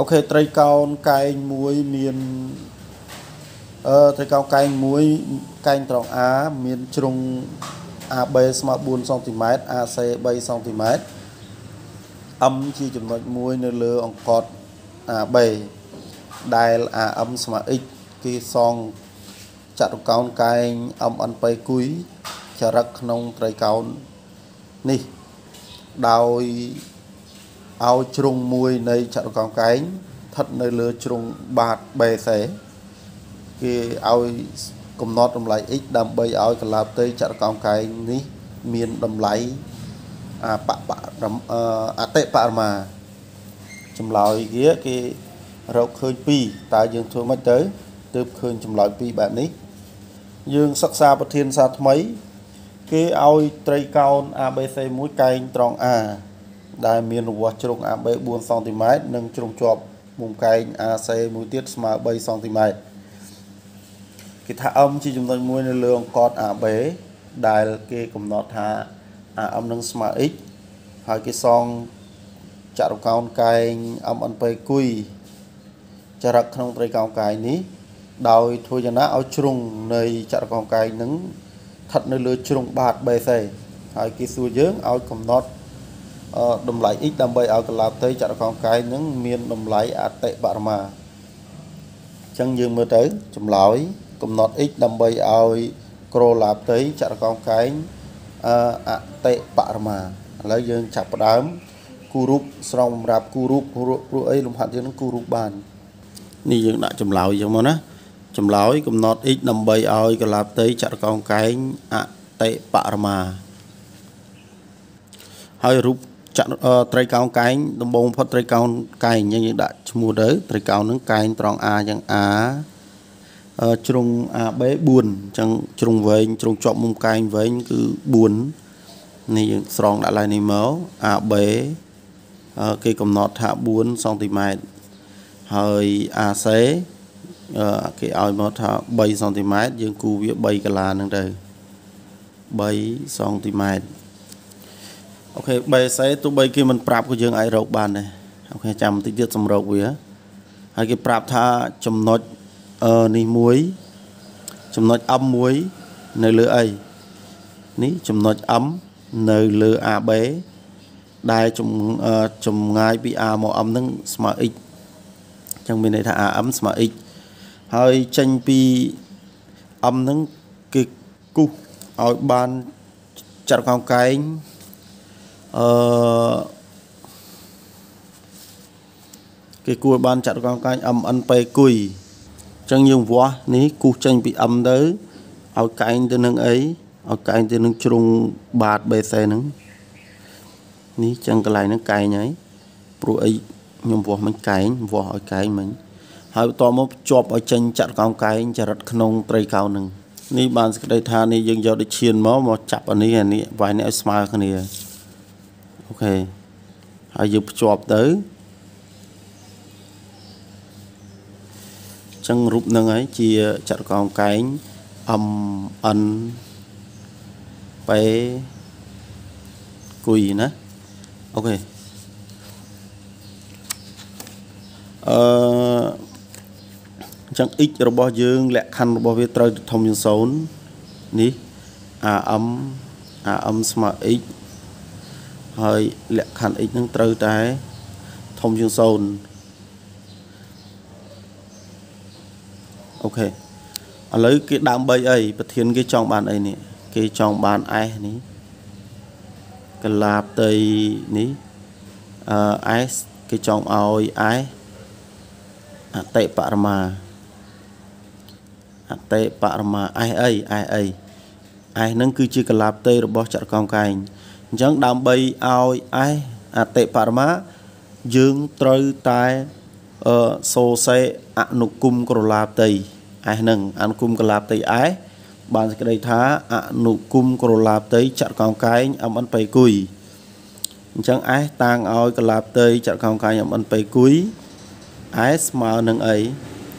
អូខេត្រីកោនកែងមួយមានអឺត្រីកោនកែងមួយកែងត្រង់ A មានជ្រុង AB ស្មើ4សង់ទីម៉ែត្រ AC 3សង់ទីម៉ែត្រ M ជាចំណុច1នៅលើអង្កត់ AB ដែល AM ស្មើ x គេសងចតុកោនកែង MN បៃគុយចរិតក្នុងត្រីកោននេះដោយឲ្យជ្រុងមួយនៃចតុកោណកែងស្ថិតនៅលើជ្រុងបាតបេសេគេឲ្យកំណត់តម្លៃ x ដើម្បីឲ្យកលាបផ្ទៃចតុកោណកែងនេះ មានតម្លៃអបបអតិបរមាចម្លើយគេគេរកឃើញ2តើយើងធ្វើមិនទៅទើបឃើញចម្លើយ2បែបនេះ យើងសិក្សាប្រធានសាថ្មី គេឲ្យត្រីកោណ ABC មួយកែងត្រង់ A ដែលមានរវាស់ជ្រុង AB 4សង់ទីម៉ែត្រនិង ជ្រុងជាប់មុំកែង AC មួយទៀតស្មើ3សង់ទីម៉ែត្រគេថាអឹមជាចំណុចមួយនៅលើអង្កត់ AB ដែលគេកំណត់ថាអាអឹមនឹងស្មើ x ហើយគេសងចរកោនកែង MNP គុយចរកក្នុងត្រីកោនកែងនេះ ដោយធ្វើយ៉ាងណាឲ្យជ្រុងនៃចរកោនកែងនឹងស្ថិតនៅលើជ្រុងបាត BC ហើយគេសួរយើងឲ្យកំណត់តម្លៃ x ដើម្បីឲ្យកលាតីចរកងកាយនឹងមានតម្លៃអតិបរមាអញ្ចឹងយើងមើលទៅចម្លើយកំណត់ x ដើម្បីឲ្យក្រឡាតីចរកងកាយអតិបរមាឥឡូវយើងចាប់ផ្ដើមគូរូបស្រង់សម្រាប់គូរូបព្រោះអីលំហាត់យើងនឹងគូរូបបាននេះយើងដាក់ចម្លើយចឹងមកណាចម្លើយកំណត់ x ដើម្បីឲ្យកលាតីចរកងកែងអតិបរមាហើយរូបចាក់ត្រីកោងកែងដំបងផុតត្រីកោងកែងយើងដាក់ឈ្មោះទៅត្រីកោងហ្នឹងកែងត្រង់ A យ៉ាង A ជ្រុង AB 4អញ្ចឹងជ្រុងវែងជ្រុងជាប់មុំកែងវែងគឺ4នេះយើងស្រង់ដាក់ឡើងនេះមក AB គេកំណត់ថា4សង់ទីម៉ែត្រហើយ AC គេឲ្យមកថា3សង់ទីម៉ែត្រយើងគូវា3កាឡាហ្នឹងទៅ3សង់ទីម៉ែត្រអូខេបេសេទោះបីគេមិនប្រាប់ក៏យើងអាចរកបានដែរអូខេចាំបន្តិចទៀតសម្រោគវា ហើយគេប្រាប់ថាចំណុចអឺនេះមួយ ចំណុច M មួយនៅលើអីនេះចំណុច M នៅលើ AB ដែលចំងាយពី A មក M ហ្នឹងស្មើ x អញ្ចឹងមានន័យថា AM ស្មើ x ហើយចេញពី M ហ្នឹងគឺគូសឲ្យបានចរកោងកែងអឺគេគួរបានចាត់កងកាញ MN ពេគុយអញ្ចឹងយើងវាស់នេះគូសចេញពី M ទៅឲ្យកែងទៅនឹងអីឲ្យកែងទៅនឹងជ្រុង បាតបេសេហ្នឹងនេះចឹងកន្លែងហ្នឹងកែងហើយព្រោះអីខ្ញុំវាស់មិញកែងវាស់ឲ្យកែងមិញហើយបន្តមកភ្ជាប់ឲ្យចេញចាត់កោងកែងចរិតក្នុងត្រីកោងហ្នឹងនេះបានសេចក្តីថានេះយើងយកដូចឈានមកមកចាប់អានេះអានេះវាយនេះឲ្យស្មើគ្នាអូខេហើយយើងភ្ជាប់ទៅចឹងរូបនឹងហើយជាចតុកោណកែង M N P គុយណាអូខេអឺចឹង x របស់យើងលក្ខខណ្ឌរបស់វាត្រូវធំជាង0នេះ AM AM ស្មើ x ហើយលក្ខខណ្ឌ x នឹងត្រូវតែធំជាង0អូខេឥឡូវគេដើម្បីអីប្រធាន គេចង់បានអីនេះគេចង់បាន S នេះកលាបតីនេះអឺ S គេចង់ឲ្យ S អតិបរមាអតិបរមា S អី S អី S ហ្នឹងគឺជាកលាបតីរបស់ចក្រកោងកែងអញ្ចឹងដើម្បីឲ្យឯអតិបរមាយើងត្រូវតែអឺសោសេអនុគមក្រឡាតីឯហ្នឹងអនុគមក្រឡាតីឯបានសេចក្តីថាអនុគមក្រឡាតីចក្រកោងកែងអមអិនបៃគុយអញ្ចឹងឯតាំងឲ្យ ក្រឡាតីចក្រកោងកែងអមអិនបៃគុយឯស្មើនឹងអី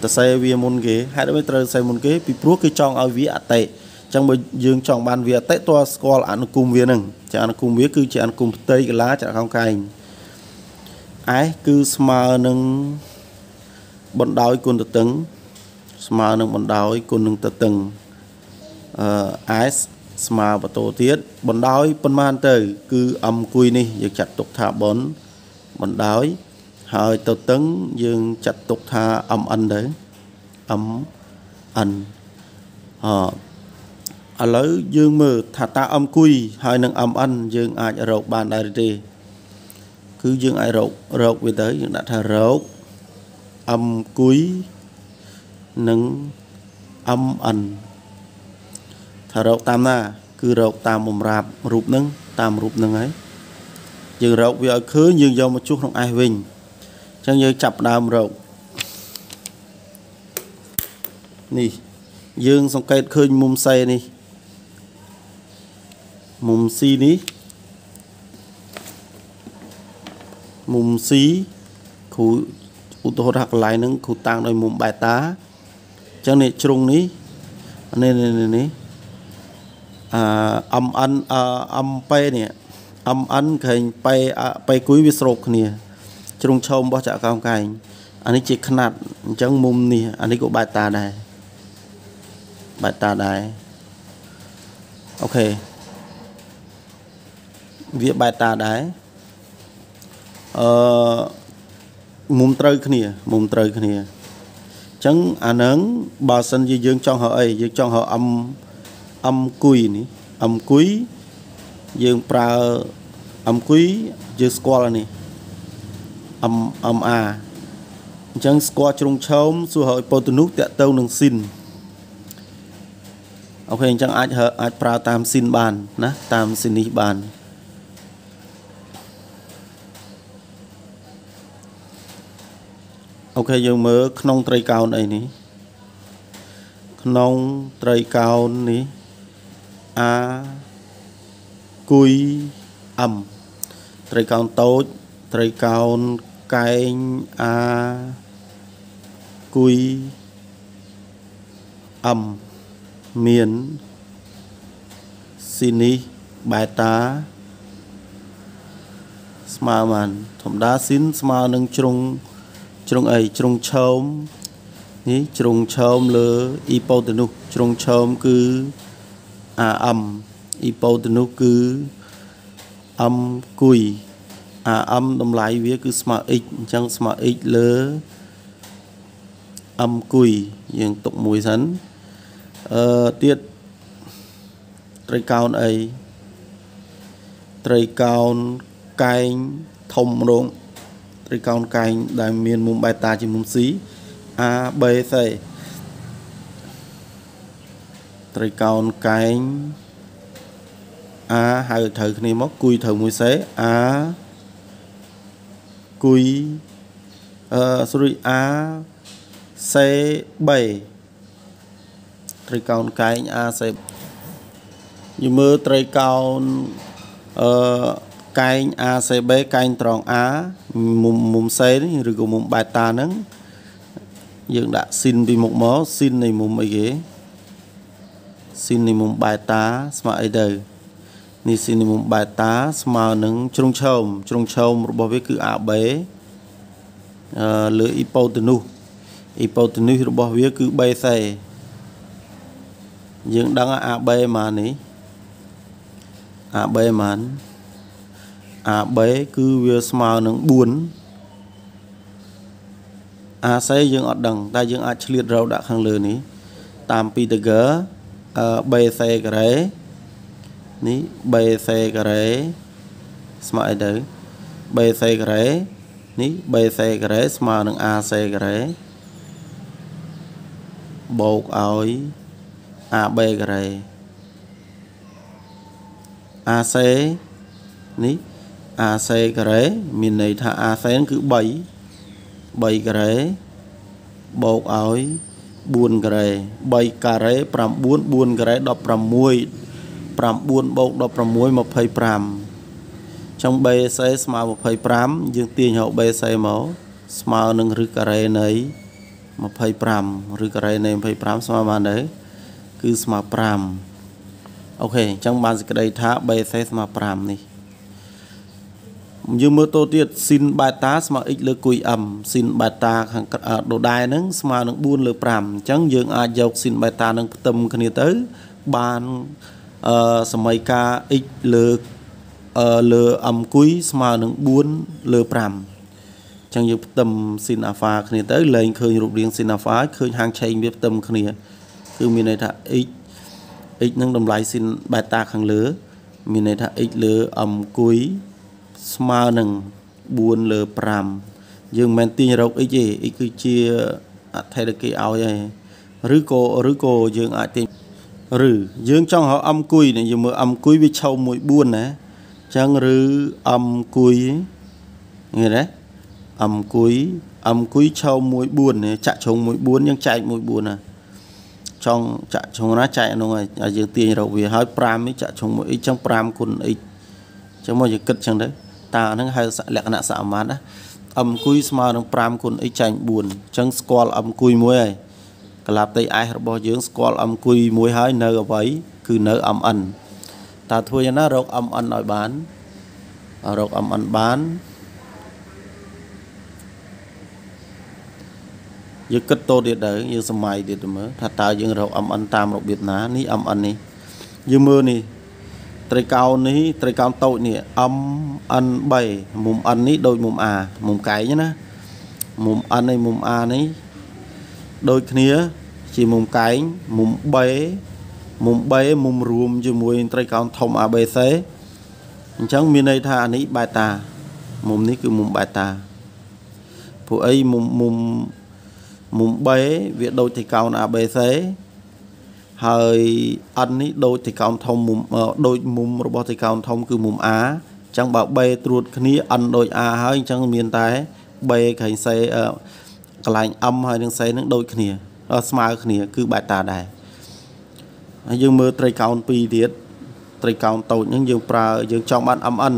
តសេវាមុនគេហេតុអ្វីត្រូវសេមុនគេពីព្រោះគេចង់ឲ្យវាអតិអញ្ចឹងបើយើងចង់បានវាអតិតើស្គាល់អនុគមវានឹងចាអនុគមវាគឺជាអនុគមផ្ទៃកលាចរកោងកែងឯគឺស្មើនឹងបណ្ដោយគុណតតឹងស្មើនឹងបណ្ដោយគុណនឹងតតឹងអឺ S ស្មើបតោទៀតបណ្ដោយប៉ុន្មានទៅ គឺអំគួយនេះយើងចាត់ទុកថាប៉ុនបណ្ដោយហើយតតឹងយើងចាត់ទុកថា MN ទៅ MN អឺឥឡូវយើងមើលថាតា MQI ហើយនិង MN យើងអាចរកបានដែរទេគឺយើងអាចរករកវាទៅយើងដាក់ថារក MQI និង MN ថារកតាមណា គឺរកតាមបំរាបរូបហ្នឹងតាមរូបហ្នឹងហើយយើងរកវាឲ្យឃើញយើងយកមកជួសក្នុង S វិញអញ្ចឹងយើងចាប់ដើមរកនេះយើងសង្កេតឃើញមុំសេនេះមុំ C នេះមុំ C គ្រូឧទាហរណ៍ថាកន្លែងហ្នឹងគ្រូតាំងដោយមុំបេតាអញ្ចឹងនេះជ្រុងនេះនេះនេះនេះអឺ MN អឺ MP នេះ MN ក្រែងប៉េប៉េគួយវាស្របគ្នា ជ្រុងឈោមរបស់ចក្រកោងកែងអានេះជាខ្នាត់អញ្ចឹងមុំនេះអានេះក៏បេតាដែរបែបតាដែរអូខេវាបែតាដែរអឺមុំត្រូវគ្នាមុំត្រូវគ្នាអញ្ចឹងអានឹងបើសិនជាយើងចង់ហៅអីយើងចង់ហៅអឹមអឹមគួយនេះអឹមគួយយើងប្រើអឹមគួយយើងស្គាល់នេះអឹមអឹមអាអញ្ចឹងស្គាល់ជ្រុងឆោមសួរហៅពោតនុសតាក់ទៅនឹងស៊ីនអូខេអញ្ចឹងអាចអាចប្រើតាមស៊ីនបាន ណាតាមស៊ីននេះបានអូខេយើងមើលក្នុងត្រីកោណអីនេះក្នុងត្រីកោណនេះអាគុយអឹមត្រីកោណតូចត្រីកោណកែងអាគុយអឹមមានស៊ីនីបេតាស្មើបានធម្មតាស៊ីនស្មើនឹងជ្រុង0.5ជ្រុងអីជ្រុងឈោមនេះជ្រុងឈោមលើអ៊ីប៉ូតេនុសជ្រុងឈោមគឺ AM អ៊ីប៉ូតេនុសគឺ M គុយ AM តម្លៃវា គឺស្មើ x អញ្ចឹងស្មើ x លើ M គុយយើងទុកមួយសិនអឺទៀតត្រីកោណអីត្រីកោណកែងធំរងឬកោនកែងដែលមានមុំបេតាជាមុំ C A B C ត្រីកោនកែង A ហៅត្រូវគ្នាមកគុយត្រូវមួយ C A គុយអឺ sorry A C 3ត្រីកោនកែង A C យមើលត្រីកោនអឺកែង ACB កែងត្រង់ A មុំមុំសេនឬក៏មុំបេតាហ្នឹងយើងដាក់ស៊ីនពីមុខមកស៊ីននៃមុំអីគេស៊ីននៃមុំបេតាស្មើអីទៅនេះស៊ីននៃមុំបេតាស្មើនឹងជ្រុងឈោមជ្រុងឈោមរបស់វាគឺ AB អឺលើអ៊ីប៉ូតេនូសអ៊ីប៉ូតេនូសរបស់វាគឺ BC យើងដឹង AB ម៉ាននេះ AB ម៉ាន AB គឺវាស្មើនឹង4អាសេយើងអត់ដឹងតែយើងអាចឆ្លៀតរកដាក់ខាងលើនេះតាមពីតកអឺ BC ការ៉េនេះ BC ការ៉េស្មើអីទៅ BC ការ៉េនេះ BC ការ៉េស្មើនឹង AC ការ៉េបូកឲ្យ AB ការ៉េ AC នេះអាសេការ៉េមានន័យថាអាសេនគឺ3 3ការ៉េបូកឲ្យ4ការ៉េ3ការ៉េ9 4ការ៉េ16 9បូក16 25ចឹង BC ស្មើ25យើងទាញរក BC មកស្មើនឹងឬការ៉េនៃ25ឬការ៉េនៃ25ស្មើបានទេគឺស្មើ5អូខេអញ្ចឹងបានសេចក្តីថា BC ស្មើ5នេះយើងមើលតទៅទៀតស៊ីនបាតាស្មើ x លើគុយ m ស៊ីនបាតាខាងដដែលហ្នឹងស្មើនឹង4លើ5អញ្ចឹងយើងអាចយកស៊ីនបាតានឹងផ្ទឹមគ្នាទៅបានអឺសមីការ x លើអឺលើ m គុយស្មើនឹង4លើ5អញ្ចឹងយើងផ្ទឹមស៊ីនអាហ្វាគ្នាទៅលែងឃើញរូបរាងស៊ីនអាហ្វាឃើញហាងឆេងវាផ្ទឹមគ្នាគឺមានន័យថា x x នឹងតម្លៃស៊ីនបាតាខាងលើមានន័យថា x លើ m គុយស្មើនឹង4លើ5យើងមិនមែនទាញរក x ទេ x គឺជាអថេរគេឲ្យហើយឬក៏ឬក៏យើងអាចទាញឬយើងចង់រកអឹមគុយនេះយើងមើលអឹមគុយវាឆោម14ណាអញ្ចឹងឬអឹមគុយនេះណាអឹមគុយអឹមគុយឆោម14ចាក់ជ្រុង14យើងចែក14ណាចង់ចាក់ជ្រុងណាចែកនោះហើយយើងទាញរកវាហើយ5នេះចាក់ជ្រុង x អញ្ចឹង5គុណ x អញ្ចឹងមកយើងគិតអញ្ចឹងទៅតាហ្នឹងហៅលក្ខណៈសមាត្រណាអឹមគុយស្មើនឹង5គុណ x ចាញ់4អញ្ចឹងស្គាល់អឹមគុយមួយហើយកលាបតីអេសរបស់យើងស្គាល់អឹមគុយមួយហើយនៅអ្វីគឺនៅ MN តើធ្វើយ៉ាងណារក MN ឲ្យបានរក MN បានយើងគិតតូទៀតដែរយើងសម័យទៀតមើលថាតើយើងរក MN តាមរបៀបណានេះ MN នេះយើងមើលនេះត្រីកោណនេះត្រីកោណតូចនេះ M N3 មុំ N នេះដូចមុំ A មុំកែងណាមុំ N ហើយមុំ A នេះដូចគ្នាជាមុំកែងមុំ B មុំ B មុំរួមជាមួយត្រីកោណធំ ABC អញ្ចឹងមានន័យថាអានេះបេតាមុំនេះគឺមុំបេតាពួកអីមុំមុំមុំ B វាដូចទីកោណ ABC ហើយអិននេះដូចទីកោណធំមុំដូចមុំរបស់ទីកោណធំ គឺមុំ A អញ្ចឹងបើ B ត្រួត គ្នាអិនដូច A ហើយអញ្ចឹងមានតែ B ក្រែង C កន្លែង M ហើយនឹង C នឹងដូច គ្នាស្មើគ្នា គឺបែបតាដែរហើយយើងមើលត្រីកោណ2ទៀតត្រីកោណតូចហ្នឹងយើងប្រើយើងចង់បាន MN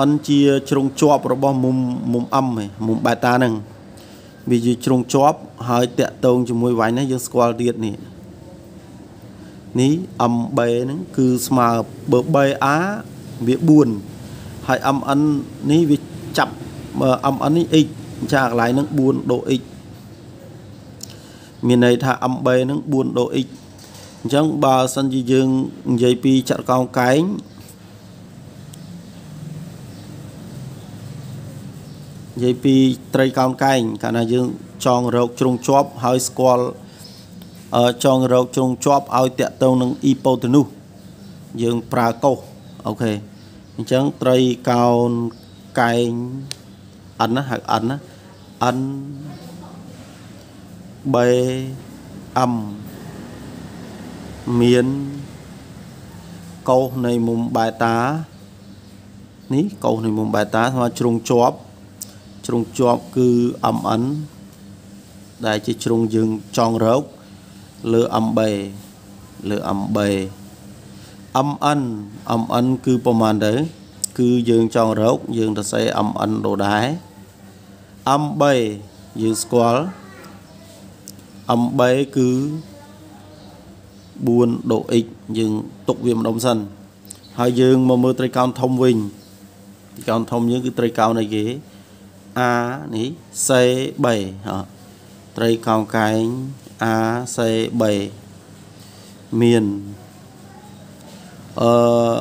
MN ជាជ្រុងជាប់របស់មុំមុំ M ហ្នឹងមុំបែតាហ្នឹងវាជា ជ្រុងជាប់ ហើយតាក់ទងជាមួយវាញ់នេះយើងស្គាល់ទៀតនេះនេះ MB ហ្នឹងគឺស្មើបើ 3A វា4ហើយ MN នេះវាចាប់ MN នេះ x អញ្ចឹងកន្លែងហ្នឹង4ដូ x មានន័យថា MB ហ្នឹង4ដូ x អញ្ចឹងបើសិនជាយើងនិយាយពីចតុកោណកែងនិយាយពីត្រីកោណកែងកាលណាយើងចង់រកជ្រុងជាប់ហើយស្គាល់ចងរោគជ្រុងជាប់ឲ្យតាក់ទងនឹងអ៊ីប៉ូតេនូសយើងប្រើកោសអូខេអញ្ចឹងត្រីកោនកែងអិនណាហៅអិនណាអិន B M មានកោសនៃមុំបែតានេះកោសនៃមុំបែតាស្មើជ្រុងជាប់ជ្រុងជាប់គឺ MN ដែលជាជ្រុងយើងចង់រោគលើអំបីលើអំបី MN MN គឺប្រហែលទៅគឺយើងចង់រកយើងទៅសេ MN ដូចដែរ M3 យើងស្គាល់ M3 គឺ4ដូ x យើងទុកវាម្ដុំសិនហើយយើងមកមើលត្រីកោណធំវិញត្រីកោណធំយើងគឺត្រីកោណអីគេ A នេះ C3 ត្រីកោណកែងអាសេ3មានអឺ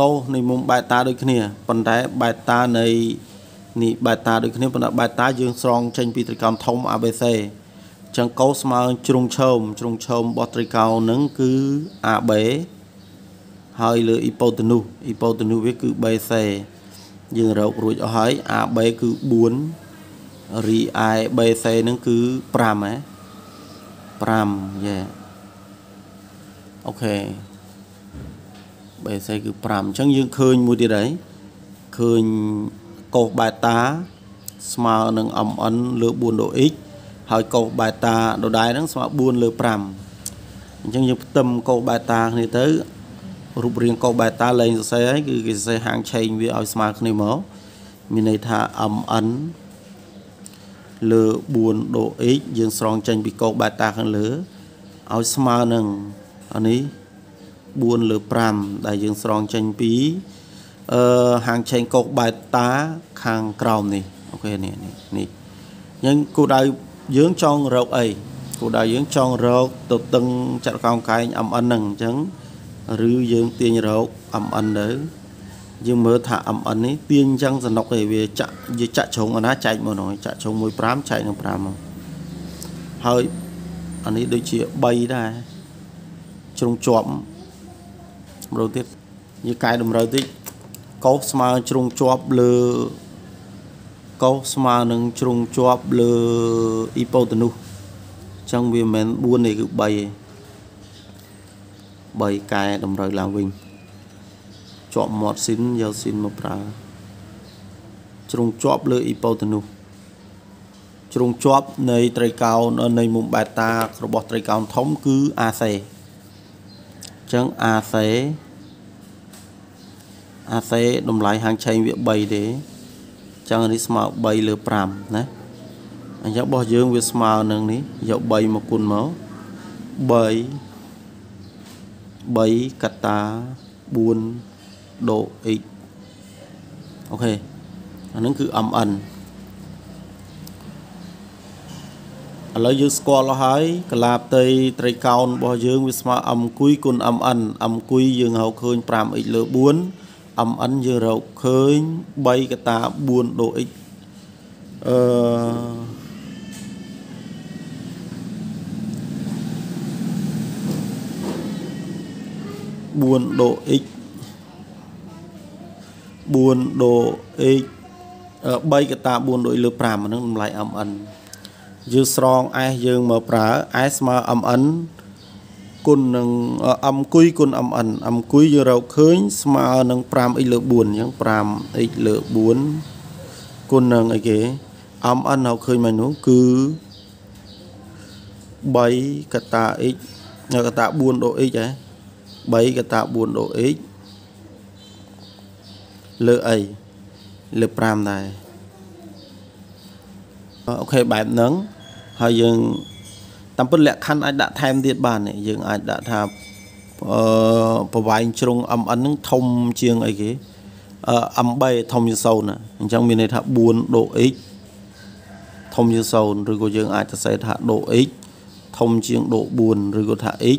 កោសនៃមុំបែតាដូចគ្នាប៉ុន្តែបែតានៃនេះបែតាដូចគ្នាប៉ុន្តែបែតាយើងស្រង់ចេញពីត្រីកោណធំ ABC ចឹងកោសស្មើជ្រុងឈើមជ្រុងឈើមរបស់ត្រីកោណហ្នឹងគឺ AB ហើយលើអ៊ីប៉ូតេនូសអ៊ីប៉ូតេនូសវាគឺ BC យើងរករួចអស់ហើយ AB គឺ4រីឯ BC ហ្នឹងគឺ5ហ៎5យេអូខេ BC គឺ5អញ្ចឹងយើងឃើញមួយទៀតហើយឃើញកោសបេតាស្មើនឹង MN លើ4ដូ x ហើយកោសបេតាដដែលហ្នឹងស្មើ4លើ5អញ្ចឹងយើងផ្ទឹមកោសបេតាគ្នាទៅរូបរាងកោសបេតាលែងសរសេរហើយគឺគេសរសេរហាងឆេងវាឲ្យស្មើគ្នាមកមានន័យថា MN លើ4ដូ h យើងស្រង់ចេញពីកោបេតាខាងលើឲ្យស្មើនឹងអានេះ4លើ5ដែលយើងស្រង់ចេញពីអឺហាងឆេងកោបេតាខាងក្រោមនេះអូខេនេះនេះនេះយើងគោលដៅយើងចង់រកអីគោលដៅយើងចង់រកទៅតឹងចាត់កោងកែង MN ហ្នឹងអញ្ចឹងឬយើងទាញរក MN ទៅយើងមើលថា MN នេះទាញចឹងសនុកឯវាចាក់វាចាក់ជ្រុងអណាចែកមកហ្នឹងចាក់ជ្រុង15ចែកនឹង5មកហើយអានេះដូចជា3ដែរជ្រុងជាប់ម្ដងទៀតយើងកែតម្រូវតិចកោសស្មើជ្រុងជាប់លើកោសស្មើនឹងជ្រុងជាប់លើអ៊ីប៉ូតនុសអញ្ចឹងវាមិនមែន4ទេគឺ3ទេ3កែតម្រូវឡើងវិញជាប់មាត់ស៊ីនយកស៊ីនមកប្រើជ្រុងជាប់លើអ៊ីប៉ូតនុសជ្រុងជាប់នៃត្រីកោណនៃមុំបេតារបស់ត្រីកោណធំគឺអាសេអញ្ចឹងអាសេអាសេតម្លៃហាងឆេងវា3ទេអញ្ចឹងនេះស្មើ3លើ5ណាអញ្ចឹងរបស់យើងវាស្មើនឹងនេះយក3មកគុណមក3 3កតា4ដូ x អូខេអានឹងគឺ mn ឥឡូវយើងស្គាល់អស់ហើយកលាបតីត្រីកោណរបស់យើងវាស្មើ m គួយគុណ mn m គួយយើងរកឃើញ 5x លើ4 mn យើងរកឃើញ3កតា4ដូ x អឺ4ដូ x 4ដូ x 3កតា4ដូចលើ5អាហ្នឹងតម្លៃ mn យើងស្រង់ s យើងមកប្រើ s ស្មើ mn គុណនឹង m គុយគុណ mn m គុយយើងរកឃើញស្មើនឹង 5x លើ4អញ្ចឹង 5x លើ4គុណនឹងអីគេ mn រកឃើញមកនោះគឺ3កតា x កតា4ដូ x ហ៎3កតា4ដូ x លើអីលើ5ដែរអូខេបែបហ្នឹងហើយយើងតាមពិតលក្ខខណ្ឌអាចដាក់ថែមទៀតបានយើងអាចដាក់ថាអឺប្រវែងជ្រុង MN ហ្នឹងធំជាងអីគេអឺ M3 ធំជាង0ណាអញ្ចឹងមានន័យថា4ដូ x ធំជាង0ឬក៏យើងអាចសរសេរថាដូ x ធំជាងដូ4ឬក៏ថា x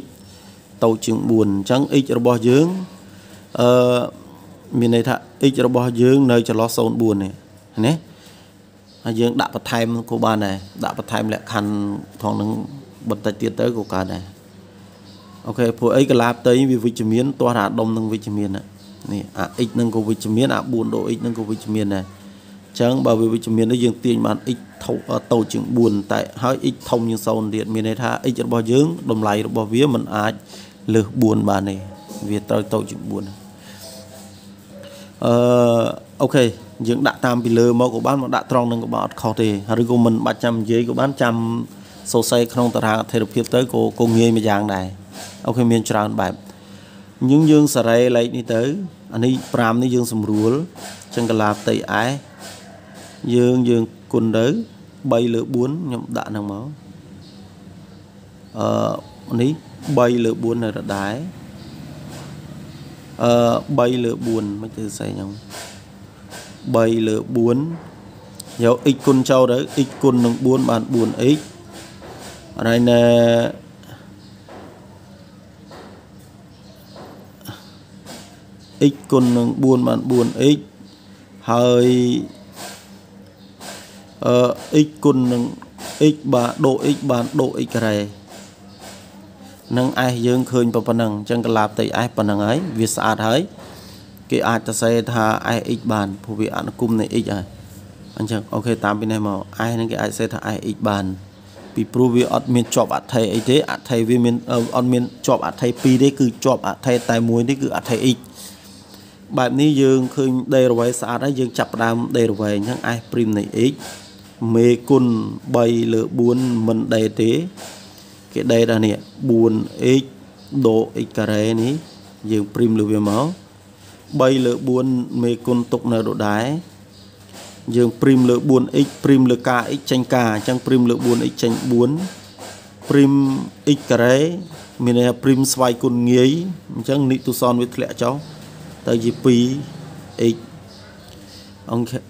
តូចជាង4អញ្ចឹង x របស់យើងអឺមានន័យថា x របស់យើងនៅចន្លោះ04នេះណាហើយយើង ដាក់បន្ថែមក៏បានដែរដាក់បន្ថែមលក្ខខណ្ឌផងនឹងបន្តិចទៀតទៅក៏កើតដែរអូខេព្រោះអីកលាផ្ទៃវាវិជ្ជមានទាស់ថាអាដុំនឹងវិជ្ជមាននេះអា x នឹងក៏វិជ្ជមានអា4ដូ x នឹងក៏វិជ្ជមានដែរអញ្ចឹងបើវាវិជ្ជមាននេះយើងទាញបាន x ធំតូចជាង4តែហើយ x ធំជាង0ទៀតមានន័យថា x របស់យើងតម្លៃរបស់វាមិនអាចលើស4បានទេវាត្រូវតូចជាង4អឺអូខេយើងដាក់តាមពីលើមកក៏បានមកដាក់ត្រង់នឹងក៏បានអត់ខុសទេឬក៏មិនបាច់ចាំនិយាយក៏បានចាំសរសេរក្នុងតារាងអធិរភាពទៅក៏ក៏ងាយមួយយ៉ាងដែរអូខេមានច្រើនបែបអញ្ចឹងយើងសារ៉េលេខនេះទៅអានេះ5នេះយើងសម្រួលចឹងកាឡាផ្ទៃអែយើងយើងគុណទៅ3លើ4ខ្ញុំដាក់នឹងមកអឺនេះ3លើ4នៅដដែលអឺ3លើ4មិនទៅសរសេរខ្ញុំ3លើ4យក x គុណចូលទៅ x គុណនឹង4បាន 4x អរណែអ៊ីចគុណនឹង4បាន4អ៊ីចហើយអឺអ៊ីចគុណនឹងអ៊ីចបាទដូអ៊ីចបានដូអ៊ីចការ៉េនឹងអេសយើងឃើញប៉ុណ្ណឹងអញ្ចឹងកលាបតិចអេសប៉ុណ្ណឹងហើយវាស្អាតហើយគេ អាចទៅសេថា SX បានព្រោះវាអនុគមនៃ X ហើយអញ្ចឹងអូខេតាមពីនេះមក S នឹងគេអាចសេថា SX បាន ពីព្រោះវាអត់មានជាប់អថ័យអីទេអថ័យវាមានអត់មានជាប់អថ័យពីរទេគឺជាប់អថ័យតែមួយនេះគឺអថ័យ X បែបនេះយើងឃើញ derivation ស្អាតហើយយើងចាប់ផ្ដើម derivation អញ្ចឹង S' នៃ X មេគុណ3លើ4មិនដេទេគេដេតអានេះ 4x ដូ x ការ៉េនេះយើងព្រីមលើវាមក3លើ4មេគុណទុកនៅដដែលយើងព្រីមលើ 4x ព្រីមលើការ x ចេញការអញ្ចឹងព្រីមលើ 4x ចេញ4ព្រីម x ការ៉េមានន័យថាព្រីមស្វ័យគុណងាយអញ្ចឹងនិទុសនវាធ្លាក់ចុះទៅជា 2x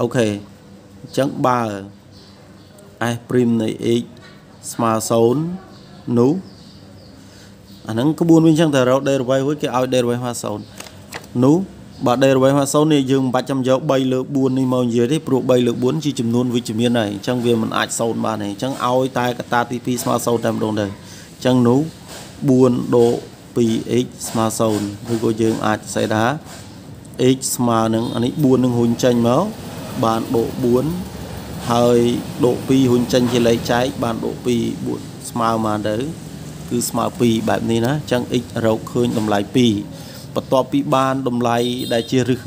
អូខេអញ្ចឹងបើ s ព្រីមនៃ x ស្មើ0នោះអាហ្នឹងក្បួនវាអញ្ចឹងតែរក derivation ហួយគេឲ្យ derivation 50នោះបើ derivation 50នេះយើងមិនបាច់ចាំយក3លើ4នេះមកនិយាយទេព្រោះ3លើ4ជាចំនួនវិជ្ជមានហើយអញ្ចឹងវាមិនអាចសូន្យបានទេអញ្ចឹងឲ្យតែកតាទី2ស្មើសូន្យតែម្ដងទៅអញ្ចឹងនោះ4ដូ 2x ស្មើសូន្យឬក៏យើងអាចសេថា x ស្មើនឹងអានេះ4នឹងហ៊ុញចេញមកបានដូ4ហើយដូ2ហ៊ុញចេញជាលេខចែកបានដូ2 4ស្មើមកទៅគឺស្មើ2បែបនេះណាអញ្ចឹង x រកឃើញតម្លៃ2បន្ទាប់ពីបានតម្លៃដែលជារឹស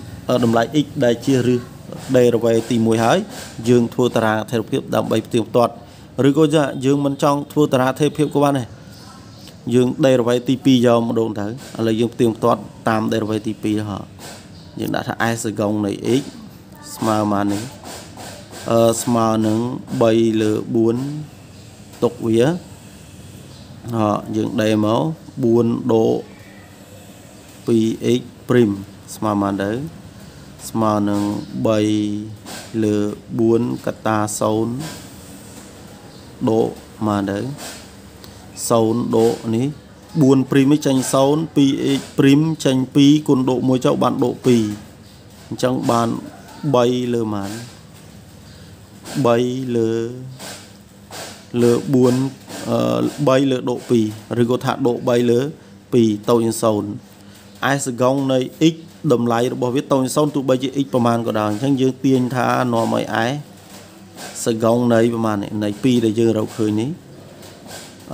តម្លៃ x ដែលជារឹស derivate ទី1ហើយយើង ធ្វើតារាងអធិរភាពដើម្បីផ្ទៀងផ្ទាត់ឬក៏យើងមិនចង់ធ្វើតារាងអធិរភាពក៏បានដែរយើង derivate ទី2យកម្ដងទៅឥឡូវយើងផ្ទៀងផ្ទាត់តាម derivate ទី2ហ៎យើងដាក់ថា s សកុងនៃ x ស្មើមកនេះអឺស្មើនឹង3លើ4ຕົកវាយើងដេរមក4ដូរ 2x ព្រីមស្មើមកទៅស្មើនឹង3លើ4កតា0ដូរមកទៅ0ដូរនេះ4ព្រីមនេះចេញ0 2x ព្រីមចេញ2គុណដូរ1ចុះបានដូរ2អញ្ចឹងបាន3លើម៉ាន3លើលើ4 3លើដក2ឬក៏ថាដក3លើ2តូចនឹង0ឯសកុងនៃ x តម្លៃរបស់វាតូចនឹង0ទោះបីជា x ប្រមាណក៏ដោយអញ្ចឹងយើងទាញថានាំឲ្យឯសកុងនៃប្រមាណនៃ2ដែលយើងរកឃើញនេះ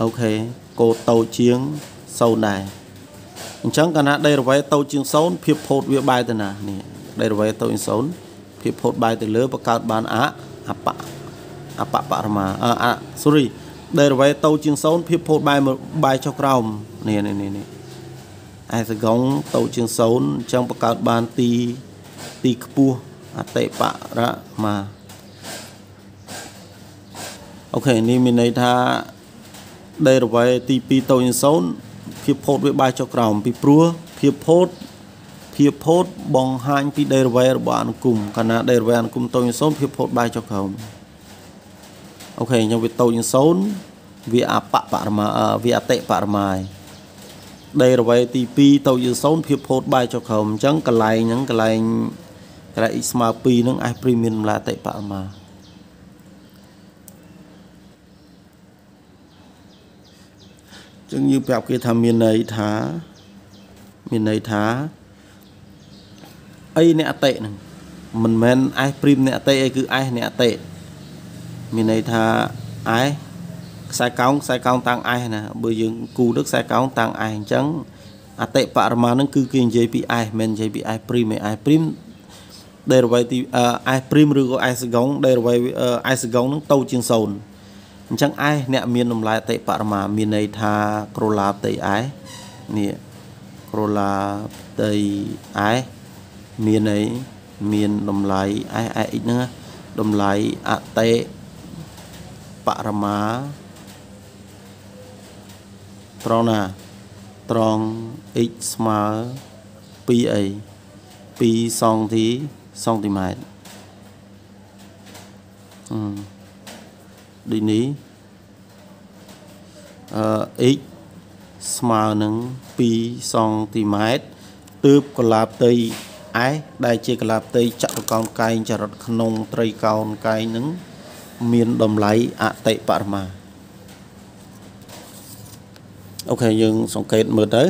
អូខេកូដតូចជាង0ដែរអញ្ចឹងកាលណាដេរវេតូចជាង0ភាពផូតវាបែរទៅណានេះដេរវេតូចជាង0ភាពផូតបែរទៅលើបង្កើតបានអអបៈអបបរមាអឺ sorry ដែលរវេតូជាង0ភាពផូតបែរបែរចុះក្រោមនេះនេះនេះឯសកងតូជាង0អញ្ចឹងបង្កើតបានទីទីខ្ពស់អតិបរមាអូខេនេះមានន័យថាដេរវ៉ៃទី2តូច0ភាពផូតវាបាយចុះក្រោម ពីព្រោះភាពផូតភាពផូតបង្ហាញពីដេរវ៉ៃរបស់អនុគមកាលណាដេរវ៉ៃអនុគមតូច0ភាពផូតបាយចុះក្រោមអូខេខ្ញុំវាតូចនឹង0វាអបបរមាវាអតិបរមាឯងដេរវេទី2តូចនឹង0ភាពផូតបាយចុះក្រោមអញ្ចឹងកន្លែងហ្នឹងកន្លែងកន្លែង x ស្មើ2ហ្នឹង s ព្រីមានតម្លាអតិបរមាចឹងយើងប្រាប់គេថាមានន័យថាមានន័យថាអីអ្នកអតិហ្នឹងមិនមែន s ព្រីមអ្នកអតិអីគឺ s អ្នកអតិមានន័យថាអេសខ្សែកោងខ្សែកោងតាំងអេសណាបើយើងគូទៅខ្សែកោងតាំងអេសអញ្ចឹងអតិបរមានឹងគឺគេនិយាយពីអេសមិននិយាយពីអេសព្រីមអេសព្រីមដែលអ្វីទីអេសព្រីមឬក៏អេសកោងដែលអ្វីអេសកោងនឹងតូចជាង0អញ្ចឹងអេសអ្នកមានតម្លៃអតិបរមាមានន័យថាក្រឡាផ្ទៃអេសនេះក្រឡាផ្ទៃអេសមានន័យមានតម្លៃអេសអេសហ្នឹងតម្លៃអតិបរមាត្រង់ណាត្រង់ x ស្មើ2អី2សង់ទីសង់ទីម៉ែត្រអឺដូចនេះអឺ x ស្មើនឹង2សង់ទីម៉ែត្រទើបកលាបតីឯដែលជាកលាបតីចតុកោណកែងចរិតក្នុង ត្រីកោណកែងនឹងមានតម្លៃអតិបរមាអូខេយើងសង្កេតមើលទៅ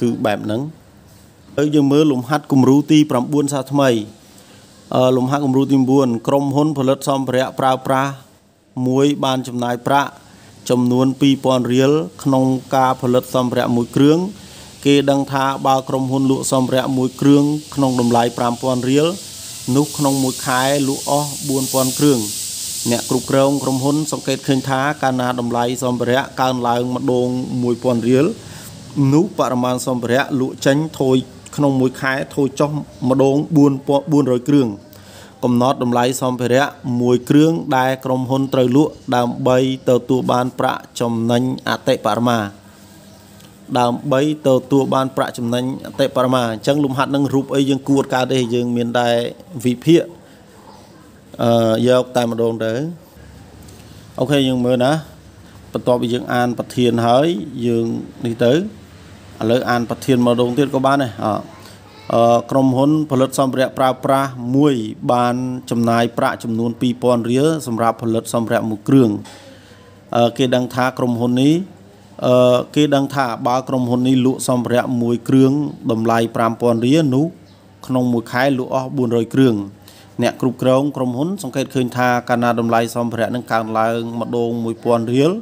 គឺបែបហ្នឹងឥឡូវយើងមើលលំហាត់គំរូទី9សាថ្មីលំហាត់គំរូទី9ក្រុមហ៊ុន ផលិតសម្ភារៈប្រើប្រាស់មួយបានចំណាយប្រាក់ចំនួន2000រៀលក្នុងការ ផលិតសម្ភារៈមួយគ្រឿងគេដឹងថាបើក្រុមហ៊ុនលក់សម្ភារៈមួយគ្រឿងក្នុងតម្លៃ5000រៀលនោះក្នុងមួយខែលក់អស់4000គ្រឿងអ្នកគ្រប់គ្រងក្រុមហ៊ុនសង្កេតឃើញថាកាលណាតម្លៃសម្ភារៈកើនឡើងម្ដង1000រៀលនោះបរិមាណសម្ភារៈលក់ចេញថយក្នុងមួយខែថយចុះម្ដង4400គ្រឿង កំណត់តម្លៃសម្ភារៈមួយគ្រឿងដែលក្រុមហ៊ុនត្រូវលក់ដើម្បីទទួលបានប្រាក់ចំណេញអតិបរមា ដើម្បីទទួលបានប្រាក់ចំណេញអតិបរមាអញ្ចឹងលំហាត់នឹងរូបអីយើងគួរកើតទេយើងមានតែវិភាគអឺយកតែម្ដងទៅអូខេយើងមើលណាបន្ទាប់ពីយើងអានប្រធានហើយយើងនេះទៅឥឡូវអាន ប្រធានម្ដងទៀតក៏បានដែរអឺក្រុមហ៊ុនផលិត សម្ភារៈប្រើប្រាស់មួយបាន ចំណាយប្រាក់ចំនួន2000រៀលសម្រាប់ផលិត សម្ភារៈមួយគ្រឿងអឺគេដឹងថាក្រុមហ៊ុននេះអឺគេដឹងថាបើក្រុមហ៊ុននេះលក់សម្ភារៈមួយគ្រឿងតម្លៃ5000រៀលនោះក្នុងមួយខែលក់អស់400គ្រឿងអ្នកគ្រប់គ្រងក្រុមហ៊ុន សង្កេតឃើញថាកាលណាតម្លៃសម្ភារៈនឹងកើនឡើងម្ដង1000រៀល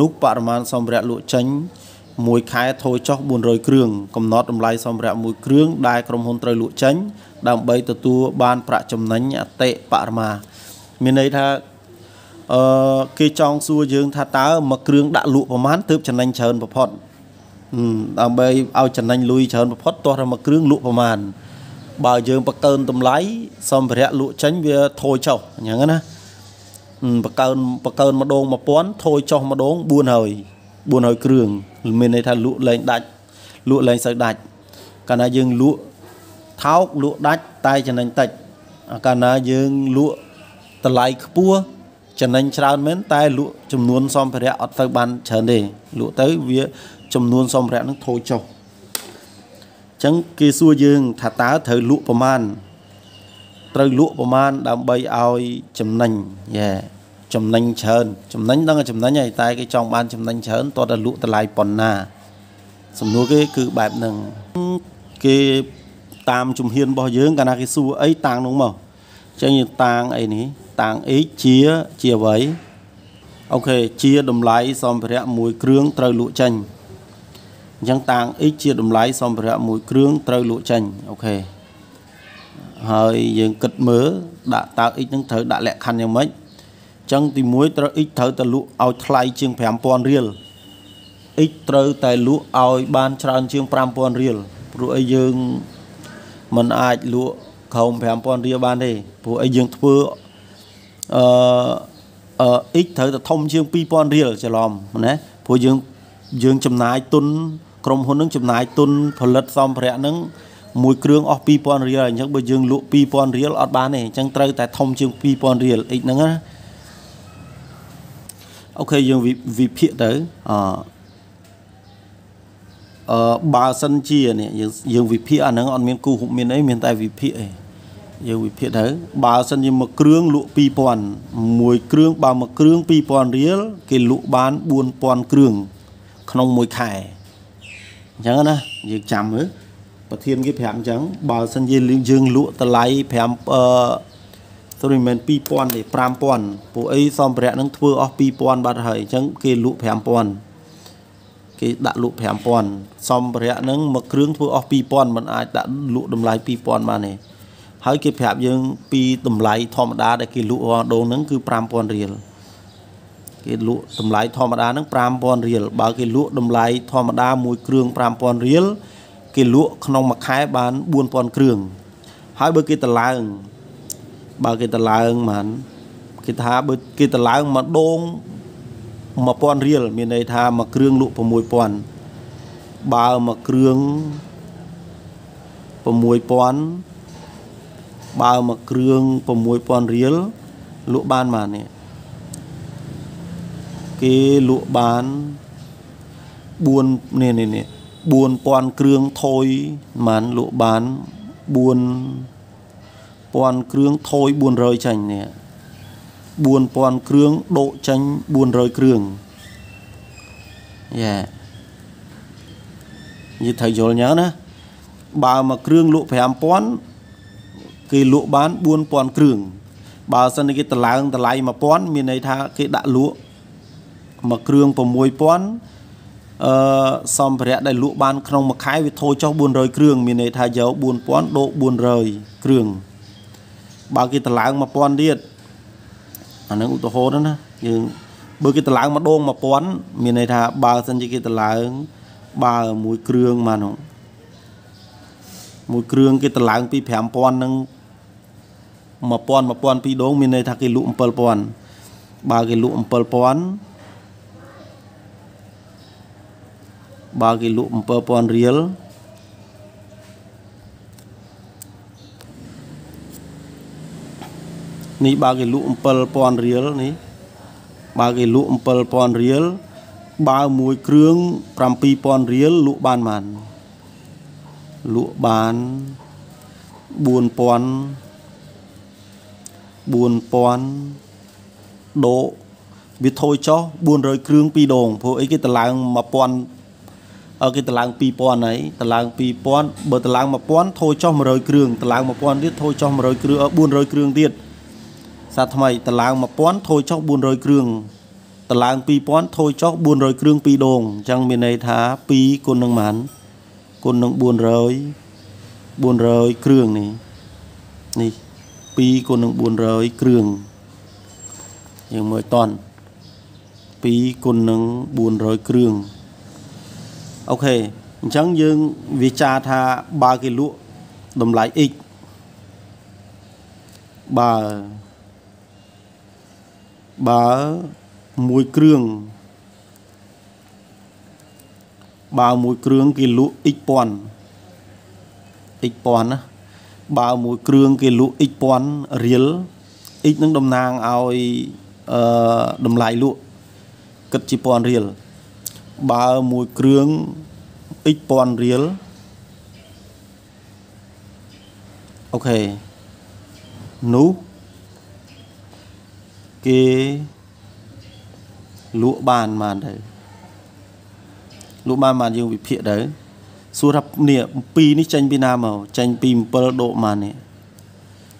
នោះបរិមាណសម្ភារៈលក់ចេញមួយខែថយចុះ400គ្រឿងកំណត់តម្លៃសម្ភារៈមួយគ្រឿងដែលក្រុមហ៊ុនត្រូវលក់ចេញដើម្បីទទួលបានប្រាក់ចំណេញអតិបរមា មានន័យថាអឺគេចង់សួរយើងថាតើមួយគ្រឿងដាក់លក់ប្រមាណទើបចំណេញច្រើនបំផុតដើម្បីឲ្យចំណេញលុយច្រើនបំផុតទោះតែមួយគ្រឿងលក់ប្រមាណបើយើងបកើនតម្លៃសម្ភារៈលក់ចេញវាថយចុះអញ្ចឹងណាបកើនបកើនម្ដង1000ថយចុះម្ដង400 400គ្រឿងមានន័យថាលក់លែងដាច់លក់លែងសូវដាច់កាលណាយើងលក់ថោកលក់ដាច់តែចំណេញតិចកាលណាយើងលក់តម្លៃខ្ពស់ចំណេញច្រើនមែនតែលក់ចំនួនសម្ភារៈអត់ទៅបានច្រើនទេលក់ទៅវាចំនួនសម្ភារៈនឹងថយចុះចឹងគេសួរយើងថាតើត្រូវលក់ប្រមាណត្រូវលក់ប្រមាណដើម្បីឲ្យចំណេញយេចំណេញច្រើន ចំណេញដឹងចំណេញហើយតែគេចង់បាន ចំណេញច្រើនតើតលក់តម្លៃប៉ុណ្ណាសំណួរគេគឺបែបហ្នឹងគេតាមជំហានរបស់យើងកាលណាគេសួរអីតាំងនោះមកចឹងតាំងអីនេះតាំងអេជាជាអ្វីអូខេជាតម្លៃសម្ភារៈមួយ គ្រឿងត្រូវលក់ចេញអញ្ចឹងតាង x ជាតម្លៃសម្ភារៈមួយគ្រឿងត្រូវលក់ចេញអូខេហើយយើងគិតមើលដាក់តើ x នឹងត្រូវដាក់លក្ខខណ្ឌយ៉ាងម៉េចអញ្ចឹងទី1ត្រូវ x ត្រូវតែលក់ឲ្យថ្លៃជាង5000រៀល x ត្រូវតែលក់ឲ្យបាន ច្រើនជាង5000រៀលព្រោះអីយើងมันអាចលក់ក្រោម5000រៀលបានទេព្រោះអីយើងធ្វើអឺអឺ x ត្រូវតែធំជាង2000រៀលច្រឡំណាព្រោះយើងយើងចំណាយទុនក្រុមហ៊ុននឹងចំណាយទុនផលិតសម្ភារៈនឹងមួយគ្រឿងអស់2000រៀលអញ្ចឹងបើយើងលក់2000រៀលអត់បានទេអញ្ចឹងត្រូវតែធំជាង2000រៀលអីហ្នឹងណាអូខេយើងវិភាគទៅអអឺបើសិនជានេះយើងយើងវិភាគអាហ្នឹងអត់មានគូហុកមានអីមានតែវិភាគឯងយើងវិភាគទៅបើសិនជាមួយគ្រឿងលក់2000មួយគ្រឿងបើមួយគ្រឿង2000រៀលគេលក់បាន4000គ្រឿងក្នុងមួយខែអឺអញ្ចឹងណាយើងចាំមើលប្រធានគេប្រាប់អញ្ចឹងបើសិនជាយើងលក់តម្លៃ5អឺទៅមិនមែន2000ទេ5000ពួកអីសម្ភារៈនឹងធ្វើអស់2000បាត់ហើយអញ្ចឹងគេ លក់5000គេដាក់លក់5000សម្ភារៈនឹងមួយគ្រឿងធ្វើអស់2000มันអាចដាក់លក់តម្លៃ2000បានទេហើយគេប្រាប់យើងពីតម្លៃធម្មតាដែលគេលក់រដូវហ្នឹងគឺ5000រៀលគេលក់តម្លៃធម្មតាហ្នឹង5000រៀលបើ គេលក់តម្លៃធម្មតាមួយគ្រឿង5000រៀលគេលក់ក្នុងមួយខែបាន4000គ្រឿងហើយបើគេតឡើង បើគេតឡើងបានគេថាបើគេតឡើងមកដង1000រៀលមានន័យថាមួយគ្រឿងលក់6000បើមួយគ្រឿង6000បើមួយគ្រឿង6000រៀលលក់បានបាននេះគេលក់បាន4នេះនេះ4000គ្រឿងថយមិនលក់បាន4000គ្រឿងថយ400ចាញ់នេះ4000គ្រឿងដកចាញ់400គ្រឿងយ៉ានិយាយត្រូវយល់ញ៉ើណាបើមួយគ្រឿងលក់5000គេលក់បាន4000គ្រឿងបើសិនគេតម្លើងតម្លៃ1000មានន័យថាគេដាក់លក់មួយគ្រឿង6000អឺសម្ភារៈដែលលក់បានក្នុងមួយខែវាធូរចុះ400គ្រឿងមានន័យថាយក4000ដក400គ្រឿងបើគេតម្លើង1000ទៀតអានឹងឧទាហរណ៍ណាយើង បើគេតម្លើងម្ដង1000មានន័យថាបើសិនជាគេតម្លើងបើមួយគ្រឿងមកនោះមួយគ្រឿងគេតម្លើងពី5000នឹង1000 1200ដងមានន័យថាគេលក់7000បើគេលក់7000បើគេលក់7000រៀលនេះបើគេលក់7000រៀលនេះបើគេលក់7000រៀលបើមួយគ្រឿង7000រៀលលក់បានបានលក់បាន4000 4000ដកវាថយចុះ400គ្រឿងពីរដងព្រោះអីគេតម្លើង1000គេតឡើង2000ហើយតឡើង2000បើតឡើង1000ថយចុះ100គ្រឿងតឡើង1000ទៀតថយចុះ100គ្រឿង400គ្រឿងទៀតសាថ្មីតឡើង1000ថយចុះ400គ្រឿងតឡើង2000ថយចុះ400គ្រឿងពីរដងអញ្ចឹងមានន័យថា2គុណនឹងប៉ុន្មានគុណនឹង400 400គ្រឿងនេះនេះ2គុណនឹង400គ្រឿងយើងមើលតន់2គុណនឹង400គ្រឿងអូខេអញ្ចឹងយើងវាចាថាបើគេលក់តម្លៃ x បើបើមួយគ្រឿងបើមួយគ្រឿងគេលក់ x ពាន់ x ពាន់ណាបើមួយគ្រឿងគេលក់ x ពាន់រៀល x នឹងតំណាងឲ្យអឺតម្លៃលក់គិតជាពាន់រៀលបើមួយគ្រឿង x ពាន់រៀលអូខេនោះគេលក់បានបានទៅលក់បានបានយើងវិភាគទៅសួរថានេះ2នេះចេញពីណាមកចេញពី7ដកមកនេះ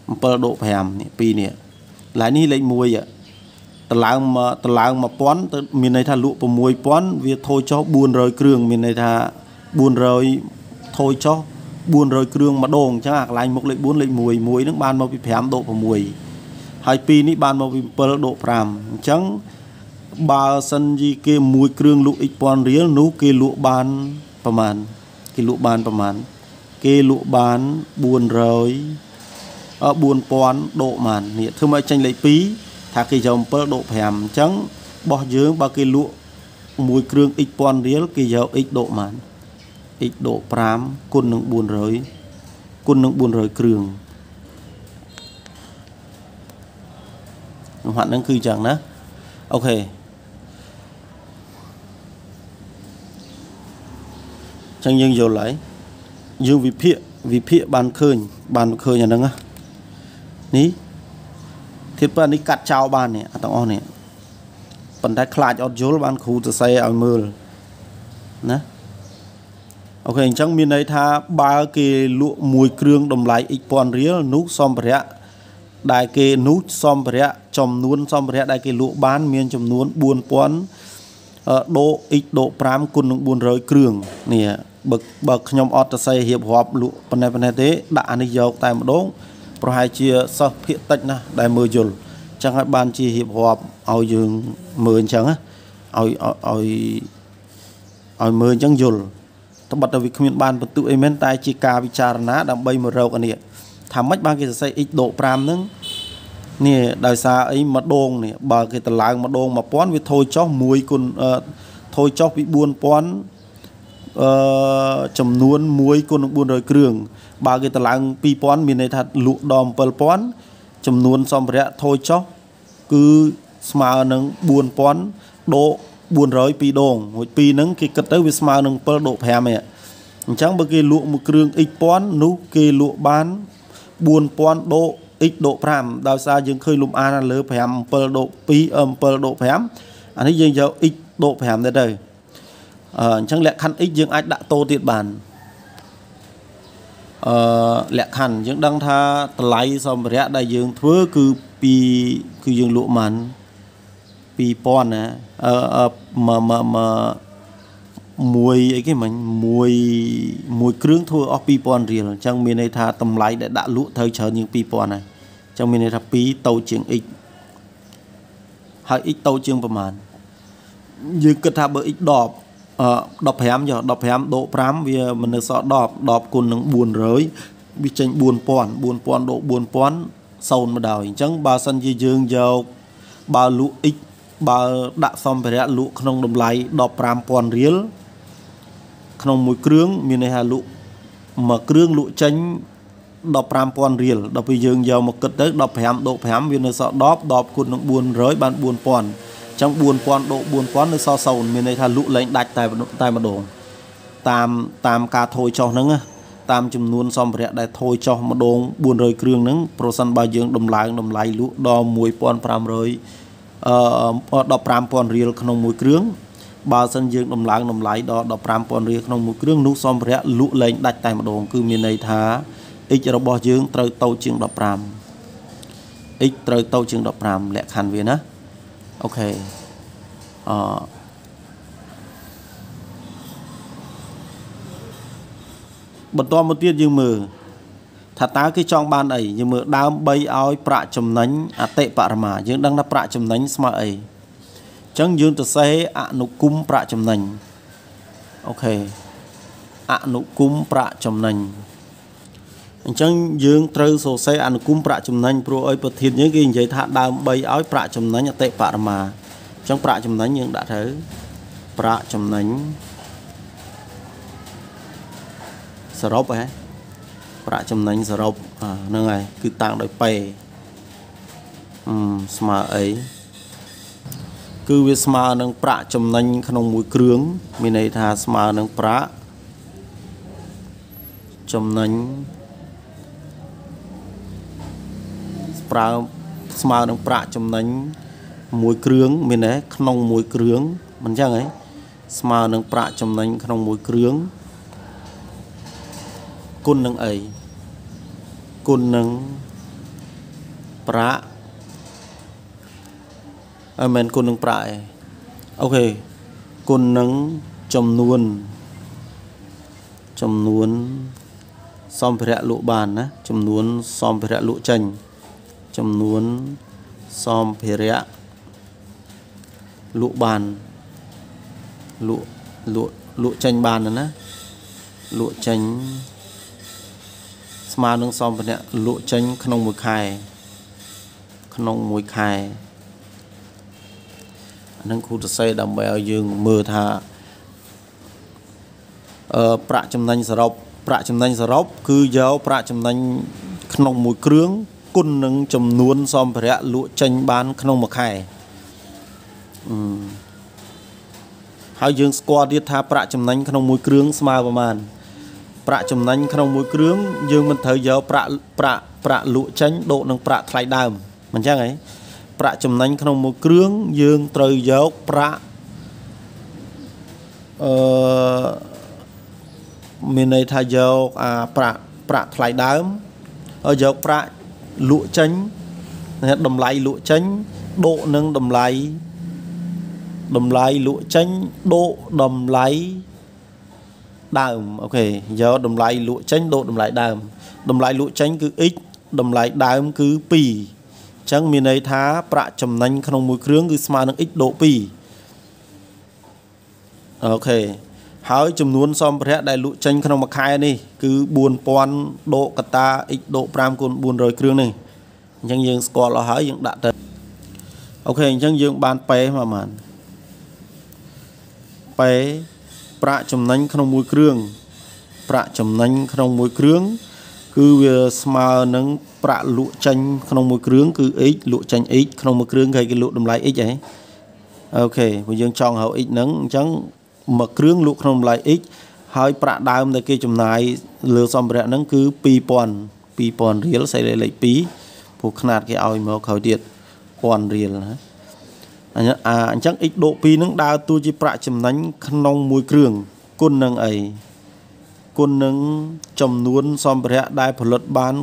7ដក5នេះ2នេះឡាយនេះលេខ1តម្លើងមកតម្លើង1000ទៅមានន័យថាលក់6000វាថយចុះ400គ្រឿងមានន័យថា400ថយចុះ400គ្រឿងម្ដងអញ្ចឹងអាកន្លែងមុខលេខ4លេខ1មួយហ្នឹងបានមកពី5ដក6ហើយ2នេះបានមកពី7ដក5អញ្ចឹងបើសិនជាគេមួយគ្រឿងលក់ x 1000រៀលនោះគេលក់បានប្រមាណគេលក់បានប្រមាណគេលក់បាន400 4000ដកបាននេះធ្វើមកចេញលេខ2ថាគេយក7ដក5អញ្ចឹងបោះយើងបើគេលក់មួយគ្រឿង x 1000រៀលគេយក x ដកបាន x ដក5គុណនឹង400គុណនឹង400គ្រឿងលំហាត់ហ្នឹងគឺអញ្ចឹងណាអូខេចឹងយើងយល់ហើយយើងវិភាគវិភាគបានឃើញបានឃើញអាហ្នឹងណានេះធៀបប៉ានេះកាត់ចោលបាននេះអត់ទាំងអស់នេះប៉ុន្តែខ្លាចអត់យល់បានគ្រូសរសេរឲ្យមើលណាអូខេអញ្ចឹងមានន័យថា បើគេលក់មួយគ្រឿងតម្លៃ x ពាន់រៀលនោះសម្ភារៈដែលគេនោះសម្ភារៈចំនួន សម្ភារៈដែលគេលក់បាន មានចំនួន4000ដូអ៊ីចដូ5គុណនឹង400គ្រឿងនេះបើបើខ្ញុំអត់ទៅសេះរៀបរាប់លក់ប៉ុណ្ណេះប៉ុណ្ណេះទេដាក់អានេះយកតែម្ដងប្រហែលជាសិស្សភាគតិចណាស់ដែលមើលយល់អញ្ចឹងហើយបានជារៀបរាប់ឲ្យយើងមើលអញ្ចឹងឲ្យឲ្យឲ្យមើលអញ្ចឹងយល់ត្បិតតែវាគ្មានបានបន្ទុកអីមែនតែជាការពិចារណាដើម្បីមករកអានេះថាម៉េចបានគេសរសេរ x ដក5ហ្នឹងនេះដោយសារអីម្ដងនេះបើគេតម្លើងម្ដង1000វាថយចុះ1គុណថយចុះពី4000អឺចំនួន1គុណនឹង400គ្រឿងបើគេតម្លើង2000មានន័យថាលក់ដល់7000ចំនួនសម្ភារៈថយចុះគឺស្មើនឹង4000ដក400 2ដងរួច2ហ្នឹង គេគិតទៅវាស្មើនឹង7ដក5ហ្នឹងអញ្ចឹងបើគេលក់មួយគ្រឿង x 1000នោះគេលក់បាន4000ដក x ដក5ដោយសារយើងឃើញលំអានលើ5 7ដក2 7ដក5អានេះយើងយក x ដក5ទៅទៅអញ្ចឹងលក្ខខណ្ឌ x យើងអាចដាក់តូទៀតបានអឺលក្ខខណ្ឌយើងដឹងថាតម្លៃសម្ភារៈដែលយើងធ្វើគឺពីគឺយើងលក់បាន2000ណាអឺមកមកមួយអីគេមិញមួយមួយគ្រឿងធ្វើអស់2000រៀលអញ្ចឹងមានន័យថាតម្លៃដែលដាក់លក់ត្រូវច្រើនជាង2000ហើយអញ្ចឹងមានន័យថា2តូចជាង x ហើយ x តូចជាងប្រមាណយើងគិតថាបើ x 10 15យក15ដក5វាមិននៅសល់10 10គុណនឹង400វាចេញ4000 4000ដក4000សូន្យមកដល់អញ្ចឹងបើសិនជាយើងយកបើលក់ x បើដាក់សម្ភារៈលក់ក្នុងតម្លៃ15000រៀលក្នុងមួយគ្រឿងមានន័យថាលក់មួយគ្រឿងលក់ចេញ15000រៀលដល់ពេលយើងយកមកគិតទៅ15ដក5វានៅសល់10 10គុណនឹង400បាន4000ចឹង4000ដក4000នៅសល់សូន្យមានន័យថាលក់លែងដាច់តែតែម្ដងតាមតាមការថយចុះហ្នឹងតាមចំនួនសម្ភារៈដែលថយចុះម្ដង400គ្រឿងហ្នឹងប្រសិនបើយើង ដំឡើងតម្លៃលក់ដល់1500អឺ15000រៀលក្នុងមួយគ្រឿងបើសិនយើងដំឡើងតម្លៃដល់15000រៀលក្នុងមួយគ្រឿងនោះសម្ភារៈលក់លែងដាច់តែម្ដងគឺមានន័យថា x របស់យើងត្រូវតូចជាង15 x ត្រូវតូចជាង15លក្ខខណ្ឌវាណាអូខេអឺបន្តមកទៀតយើងមើលថាតើគេចង់បានអីយើងមើលដើម3ឲ្យប្រាក់ចំណេញអតិបរមាយើងដឹងថាប្រាក់ចំណេញស្មើអីអញ្ចឹងយើងទៅសេអនុគមប្រាក់ចំណេញអូខេអនុគមប្រាក់ចំណេញអញ្ចឹងយើងត្រូវសរសេរអនុគមប្រាក់ចំណេញព្រោះឲ្យប្រធានយើងគេនិយាយថាដើម្បីឲ្យប្រាក់ចំណេញអតិបរមាអញ្ចឹងប្រាក់ចំណេញយើងដាក់ទៅប្រាក់ចំណេញសរុបហ៎ប្រាក់ចំណេញសរុបហ្នឹងហើយគឺតាំងដោយប៉េអឺស្មើអីគឺវាស្មើនឹងប្រាក់ចំណេញក្នុងមួយគ្រឿងមានន័យថាស្មើនឹងប្រាក់ចំណេញប្រើស្មើនឹងប្រាក់ចំណេញមួយ គ្រឿងមានទេក្នុងមួយ គ្រឿងមិនចឹងហ៎ស្មើនឹង ប្រាក់ចំណេញក្នុងមួយគ្រឿងគុណនឹងអីគុណនឹងប្រាក់អមែនគុណនឹងប្រាក់ឯងអូខេគុណនឹងចំនួន ចំនួនសម្ភារៈលក់បានណាចំនួនសម្ភារៈលក់ចេញចំនួនសម្ភារៈលក់បានលក់លក់លក់ចេញបានណាលក់ចេញស្មើនឹងសម្ភារៈលក់ចេញក្នុងមួយខែ ក្នុងមួយខែអានឹងគ្រូសរសេរដើម្បីឲ្យយើងមើលថាអឺប្រាក់ចំណេញសរុបប្រាក់ចំណេញសរុបគឺយកប្រាក់ចំណេញក្នុងមួយគ្រឿងគុណនឹងចំនួន សម្ភារៈលក់ចេញបានក្នុងមួយខែហើយយើងស្គាល់ទៀតថាប្រាក់ចំណេញក្នុងមួយគ្រឿងស្មើប្រមាណប្រាក់ចំណេញក្នុងមួយគ្រឿងយើងមិនត្រូវយកប្រាក់ប្រាក់ប្រាក់លក់ចេញដូកនឹងប្រាក់ថ្លៃដើមមិនចឹងហីប្រាក់ចំណេញក្នុងមួយគ្រឿងយើង ត្រូវយកប្រាក់អឺមានន័យថាយកអាប្រាក់ប្រាក់ថ្លៃដើមយកប្រាក់លក់ចេញតម្លៃលក់ចេញដកនឹងតម្លៃតម្លៃលក់ចេញដកតម្លៃដើមអូខេយកតម្លៃលក់ចេញដកតម្លៃដើមតម្លៃលក់ចេញគឺ x តម្លៃដើម គឺ2អញ្ចឹងមានន័យថាប្រាក់ចំណេញក្នុងមួយគ្រឿងគឺស្មើនឹង x ដក2អូខេហើយចំនួនសម្ភារៈដែលលក់ចេញក្នុងមួយខែនេះគឺ4000ដកកតា x ដក5គុណ400គ្រឿងនេះអញ្ចឹងយើងស្គាល់អស់ហើយយើងដាក់ទៅអូខេអញ្ចឹងយើងបានប៉េប្រហែលប៉េប្រាក់ចំណេញក្នុងមួយគ្រឿងប្រាក់ចំណេញក្នុងមួយគ្រឿងគឺវាស្មើនឹងប្រាក់លក់ចេញក្នុងមួយគ្រឿងគឺ x លក់ចេញ x ក្នុងមួយគ្រឿងគេគេលក់តម្លៃ x ហ៎អូខេបើយើងចង់ហៅ x ហ្នឹងអញ្ចឹងមួយគ្រឿងលក់ក្នុងតម្លៃ X ហើយប្រាក់ដើមដែលគេចំណាយ លើ សម្ភារៈហ្នឹងគឺ2000 2000រៀលសេរីលេខ2ព្រោះຂະຫນາດគេឲ្យមកក្រោយទៀត1000រៀលណាអញ្ចឹងអញ្ចឹង x ដក2ហ្នឹងដើរតួជាប្រាក់ចំណេញក្នុងមួយគ្រឿងគុណនឹងអីគុណនឹងចំនួនសម្ភារៈដែលផលិតបាន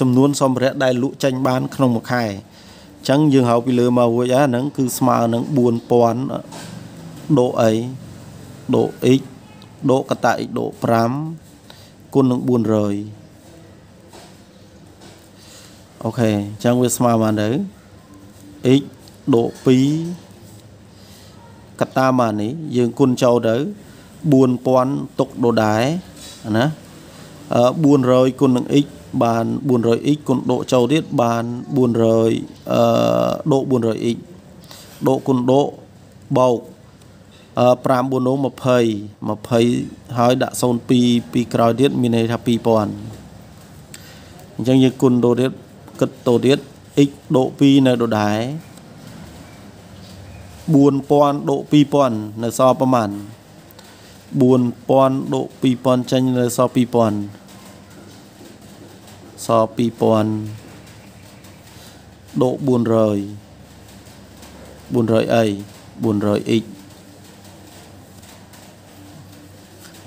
ចំនួនសម្ភារៈដែលលក់ចេញបាន ក្នុងមួយខែអញ្ចឹងយើងហៅពីលើមករួចអាហ្នឹងគឺស្មើនឹង4000ដូអីដូ x ដូកតា x ដូ5គុណនឹង400អូខេអញ្ចឹងវាស្មើបានទៅ x ដូ2កតាបាននេះយើងគុណចូលទៅ4000ទុកដូដែរណា400គុណនឹង x បាន 400x គុណដកចូលទៀតបាន400អឺដក 400x ដកគុណដកបោក5 4នោះ20 20ហើយដាក់02ពីក្រោយទៀត មានន័យថា2000អញ្ចឹងយើងគុណតូទៀតគិតតូទៀត x ដក2នៅដដែល4000ដក2000នៅសល់ប្រហែល4000ដក2000ចេញនៅសល់2000សល់2000ដក400 400អី 400x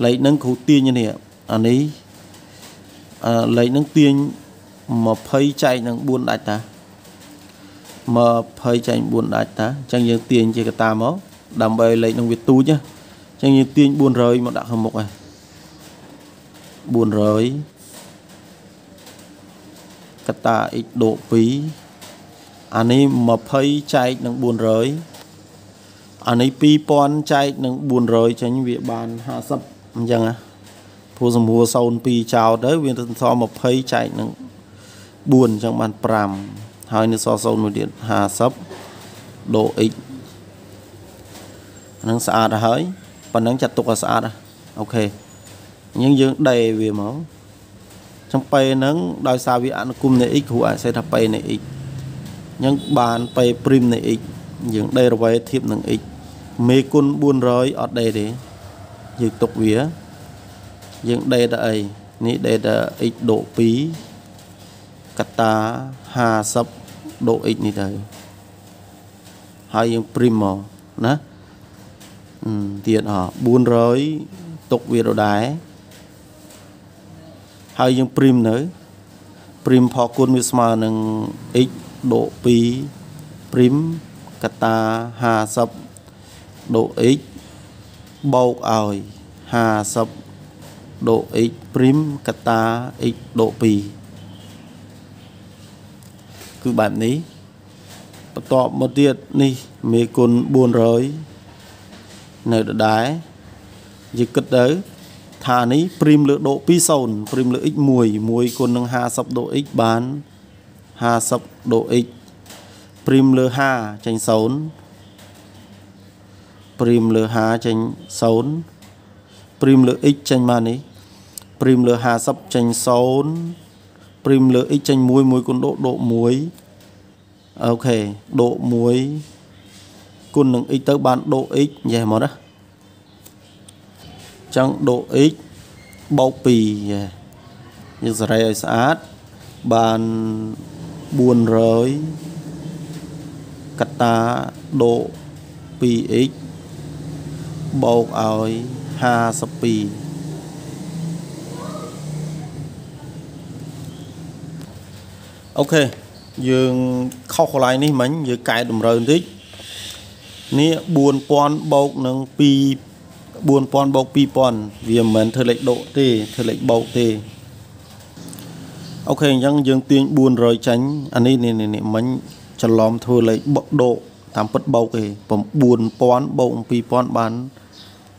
លេខហ្នឹងគ្រូទាញនេះអានេះអឺលេខហ្នឹងទាញ20ចែកនឹង4ដាច់តា20ចែក4ដាច់តាអញ្ចឹងយើងទាញជាកតាមក ដើម្បីលេខនឹងវាទូចណាអញ្ចឹងយើងទាញ400មកដាក់ខាងមុខហើយ400កតា x ដក2អានេះ20ចែកនឹង400អានេះ2000ចែកនឹង400អញ្ចឹងវាបាន50អញ្ចឹងណាព្រោះសម្រួល02ចោតទៅវាទៅសល់20ចែកនឹង4អញ្ចឹងបាន5ហើយនៅសល់0មួយទៀត50ដូ x ហ្នឹងស្អាតហើយប៉ុណ្ណឹងចាត់ទុកឲ្យស្អាតអូខេអញ្ចឹងយើងដេវាមកចំពេលហ្នឹង ដោយសារវាអនុគមនៃ x គ្រូអាចសេថាពេលនៃ x អញ្ចឹងបានពេលព្រីមនៃ x យើងដេរវេធៀបនឹង x មេគុណ400អត់ដេទេយើងទុកវាយើងដេតអីនេះដេត x ដក2កតា50ដក x នេះទៅហើយយើង prim មកណាទៀតអ400ទុកវាដដែលហើយយើង prim នៅ prim ផលគុណវាស្មើនឹង x ដក2 prim កតា50ដក x បូកឲ្យ50ដូ x ព្រីមកតា x ដូ2គឺបែបនេះបន្ទាប់មកទៀតនេះមេគុណ400នៅដដែលយើងគិតទៅថានេះព្រីមលើដូ20ព្រីមលើ x 1 1គុណនឹង50ដូ x បាន50ដូ x ព្រីមលើ5ចាញ់0ព្រីមលើ50ចេញ0ព្រីមលើ x ចេញមកនេះព្រីមលើ50ចេញ0ព្រីមលើ x ចេញ1 1គុណដកដក1អូខេដក1គុណនឹង x ទៅបានដក x យេមកណាចឹងដក x បូក2យេយើងសរសេរឲ្យស្អាតបាន400កតាដក 2x បូកឲ្យ52អូខេយើងខុសកន្លែងនេះមិញយើងកែតម្រូវបន្តិចនេះ4000បូកនឹង2 4000បូក2000វាមិនមែនធ្វើលេខដកទេ ធ្វើលេខបូកទេអូខេអញ្ចឹងយើងទាញ400ចាញ់អានេះនេះនេះមិញច្រឡំធ្វើលេខដកតាមពិតបូកទេ9000បូក2000បាន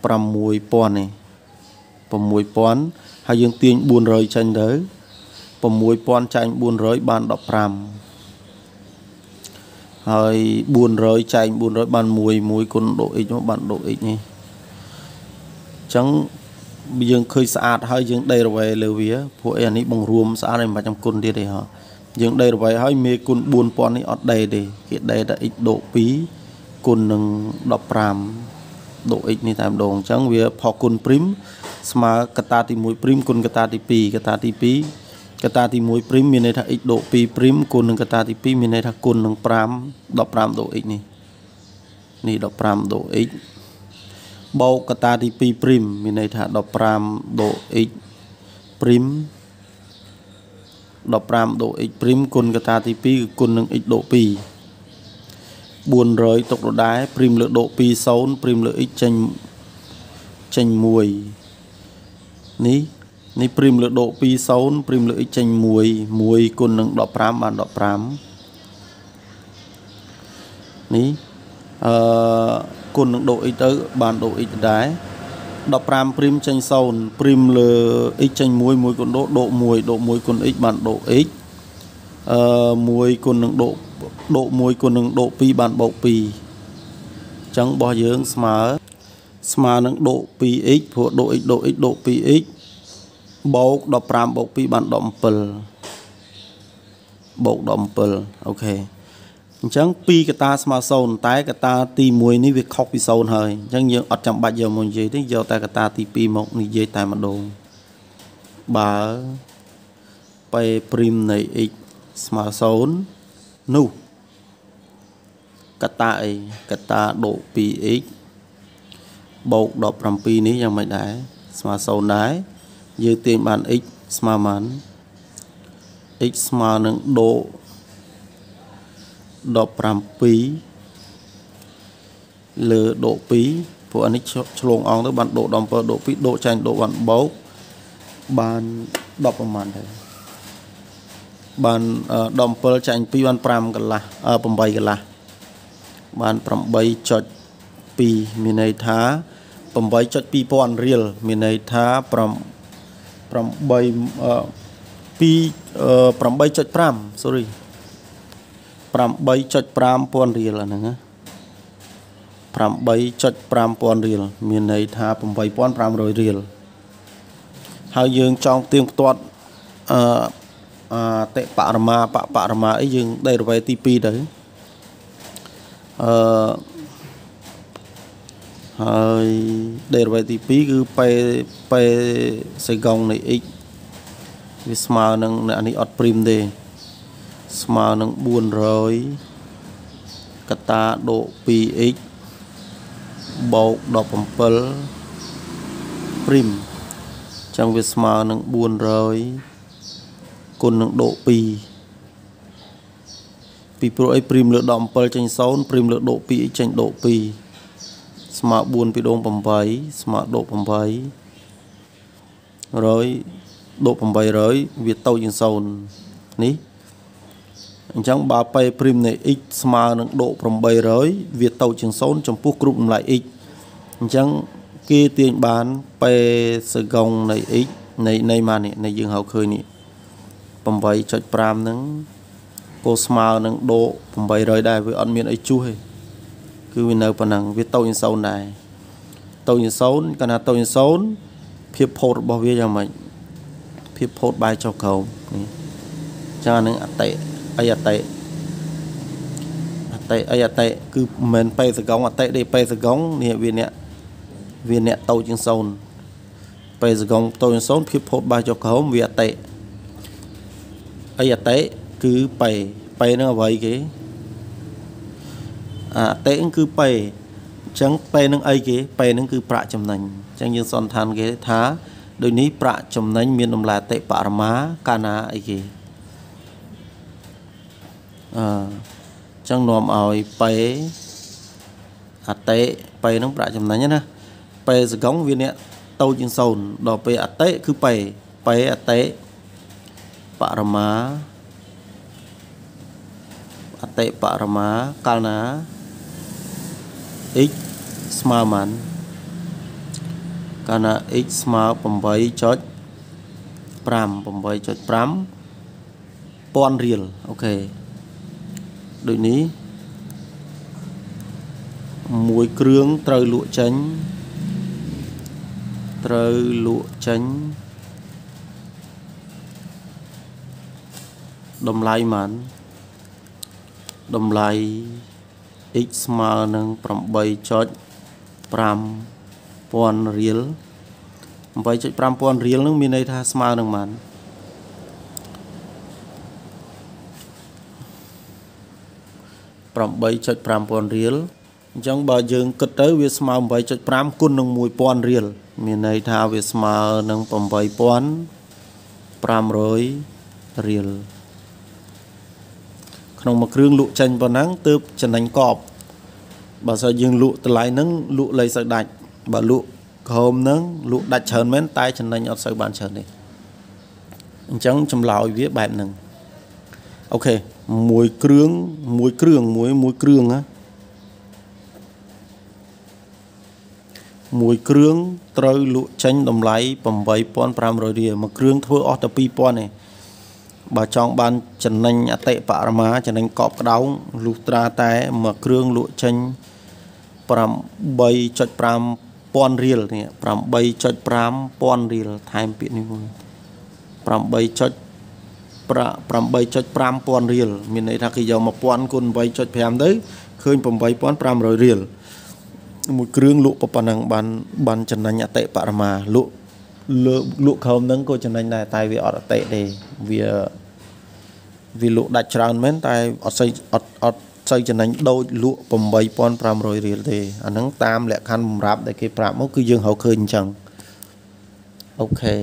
6000នេះ6000ហើយយើងទាញ400ចេញទៅ6000ចាញ់400បាន15ហើយ400ចាញ់400បាន1 1គុណដូ x មកបានដូ x នេះអញ្ចឹងយើងឃើញស្អាតហើយយើងដេរវេលើវាពួកអីអានេះបង្រួមស្អាតហើយមិនបាច់ចំគុណទៀតទេហ៎យើងដេរវេហើយមេគុណ4000នេះអត់ដេទេគេដេតែ x ដូ2គុណនឹង15ដូ x នេះតែម្ដងអញ្ចឹងវាផគុណព្រីមស្មើកតាទី1ព្រីមគុណកតាទី2កតាទី2កតាទី1ព្រីមមានន័យថា x ដូ2ព្រីមគុណនឹងកតាទី2មានន័យថាគុណនឹង5 15ដូ x នេះនេះ15ដូ x បូកកតាទី2ព្រីមមានន័យថា15ដូ x ព្រីម15ដូ x ព្រីមគុណកតាទី2គឺគុណនឹង x ដូ2 400ទុកដដែលព្រីមលើដក20ព្រីមលើ x ចេញចេញ1នេះនេះព្រីមលើដក20ព្រីមលើ x ចេញ1 1គុណនឹង15បាន15នេះអឺគុណនឹងដក x ទៅបានដក x ដដែល15ព្រីមចេញ0ព្រីមលើ x ចេញ1 1គុណដកដក1ដក1គុណ x បានដក x អឺ1គុណនឹងដកដក1គុណនឹងដក2បានបូក2អញ្ចឹងរបស់យើងស្មើ ស្មើនឹងដក 2x ព្រោះដក x ដក x ដក 2x បូក15បូក2បាន17បូក17អូខេអញ្ចឹង2កតាស្មើ0តែកតា ទី1នេះវាខុសពី0ហើយអញ្ចឹងយើងអត់ចាំបាច់យកមកនិយាយទេយកតែកតាទី2មកនិយាយតែម្ដងបើ p' នៃ x ស្មើ0នោះកតាអីកតាដក 2x បូក17នេះយ៉ាងម៉េចដែរស្មើ0ដែរយើងទាញបាន x ស្មើបាន x ស្មើនឹងដក17លើដក2ព្រោះអានេះឆ្លងអងទៅបានដក17ដក2ដកចាញ់ដកបានបូកបាន10ប្រមាណដែរបានដុំ7ចាញ់2បាន5កន្លះ8កន្លះបាន8.2មានន័យថា8.2000រៀលមានន័យថា8 8.5 sorry 8.5ពាន់រៀលអាហ្នឹង8.5ពាន់រៀលមានន័យថា8500រៀលហើយយើងចង់ទៀងផ្ទាត់អឺអតិបរមាបបរមាអីយើងដេរវេទី2ទៅអឺហើយដេរវេទី2គឺប៉េប៉េសេកុងនៃ x វាស្មើនឹងអានេះអត់ព្រីមទេស្មើនឹង400កតាដក 2x បូក17ព្រីមអញ្ចឹងវាស្មើនឹង400គុណនឹងដក2ពីព្រោះអីព្រីមលើក17ចេញ0ព្រីមលើកដក2ចេញដក2ស្មើ4ពីដង8ស្មើដក8រយដក800វាតូចជាង0នេះអញ្ចឹងបើប៉ៃព្រីមនៃ x ស្មើនឹងដក800វាតូចជាង0ចំពោះគ្រប់តម្លៃ x អញ្ចឹងគេទាញបានប៉េសកុងនៃ x នៃនៃម៉ានេះនៃយើងហៅឃើញនេះ8.5ហ្នឹងគោស្មើនឹងដូក800ដែរវាអត់មានអីជួសទេគឺវានៅប៉ុណ្ណឹងវាតូចជាងសូន្យដែរតូចជាងសូន្យកាលណាតូចជាងសូន្យភាពផុតរបស់វាយ៉ាងម៉េចភាពផុតបាយចុះក្រោមនេះចានឹងអតិអីអតិអតិអីអតិគឺមិនមែនបេសកងអតិទេបេសកងនេះវាអ្នកវាអ្នកតូចជាងសូន្យបេសកងតូចជាងសូន្យភាពផុតបាយចុះក្រោមវាអតិអីអតេគឺបេបេនឹងអ្វីគេអតេគឺបេអញ្ចឹងបេនឹងអីគេបេនឹងគឺប្រាក់ចំណេញអញ្ចឹងយើងសន្តាន គេ ថា ដូចនេះប្រាក់ចំណេញមានតម្លាតិបរមាកាណាអីគេអឺចឹងនាំឲ្យបេអតេបេនឹងប្រាក់ចំណេញណាបេសកងវាអ្នកតូចជាង0ដល់ពេលអតេគឺបេបេអតេបរមាអតិបរមាកាលណា x ស្មើមិនកាលណា x ស្មើ8.5 8.5ពាន់រៀលអូខេដូចនេះមួយគ្រឿងត្រូវលក់ចេញត្រូវលក់ចេញតម្លៃប៉ុន្មានតម្លៃ x ស្មើនឹង8.5000រៀល8.5000រៀលនឹងមានន័យថាស្មើនឹងប៉ុន្មាន8.5000រៀលអញ្ចឹងបើយើងគិតទៅវាស្មើ8.5គុណនឹង1000រៀលមានន័យថាវាស្មើនឹង8500រៀលក្នុងមួយគ្រឿងលក់ចេញប៉ុណ្ណឹងទើបចំណេញកប់បើសិនយើងលក់តម្លៃហ្នឹងលក់លៃសើដាច់បើលក់ក្រហមហ្នឹងលក់ដាច់ច្រើនមែនតែចំណេញអត់សូវបានច្រើនទេអញ្ចឹងចម្លើយវាបែបហ្នឹងអូខេមួយគ្រឿងមួយគ្រឿងមួយមួយគ្រឿងណាមួយគ្រឿងត្រូវលក់ចេញតម្លៃ8500រៀលមួយគ្រឿងធ្វើអស់តែ2000ទេបើចង់បានចំណេញអតិបរមាចំណេញកប់ក្ដោងលុះត្រាតែមួយគ្រឿងលក់ចេញ8.5ពាន់រៀលនេះ8.5ពាន់រៀលថែមពាក្យនេះមួយ8.8.5ពាន់រៀលមានន័យថាគេយក1000គុណ8.5ទៅឃើញ8500រៀលមួយគ្រឿងលក់ប៉ុណ្ណឹងបានបានចំណេញអតិបរមាលក់លក់ក្រោមហ្នឹងក៏ចំណេញដែរតែវាអត់អតិទេវាវាលក់ដាច់ច្រើនមែនតែអត់សូវអត់អត់សូវចំណេញដូចលក់8500រៀលទេអាហ្នឹងតាម លក្ខខណ្ឌបំរាប់ដែលគេប្រាប់មកគឺយើងហៅឃើញអញ្ចឹងអូខេ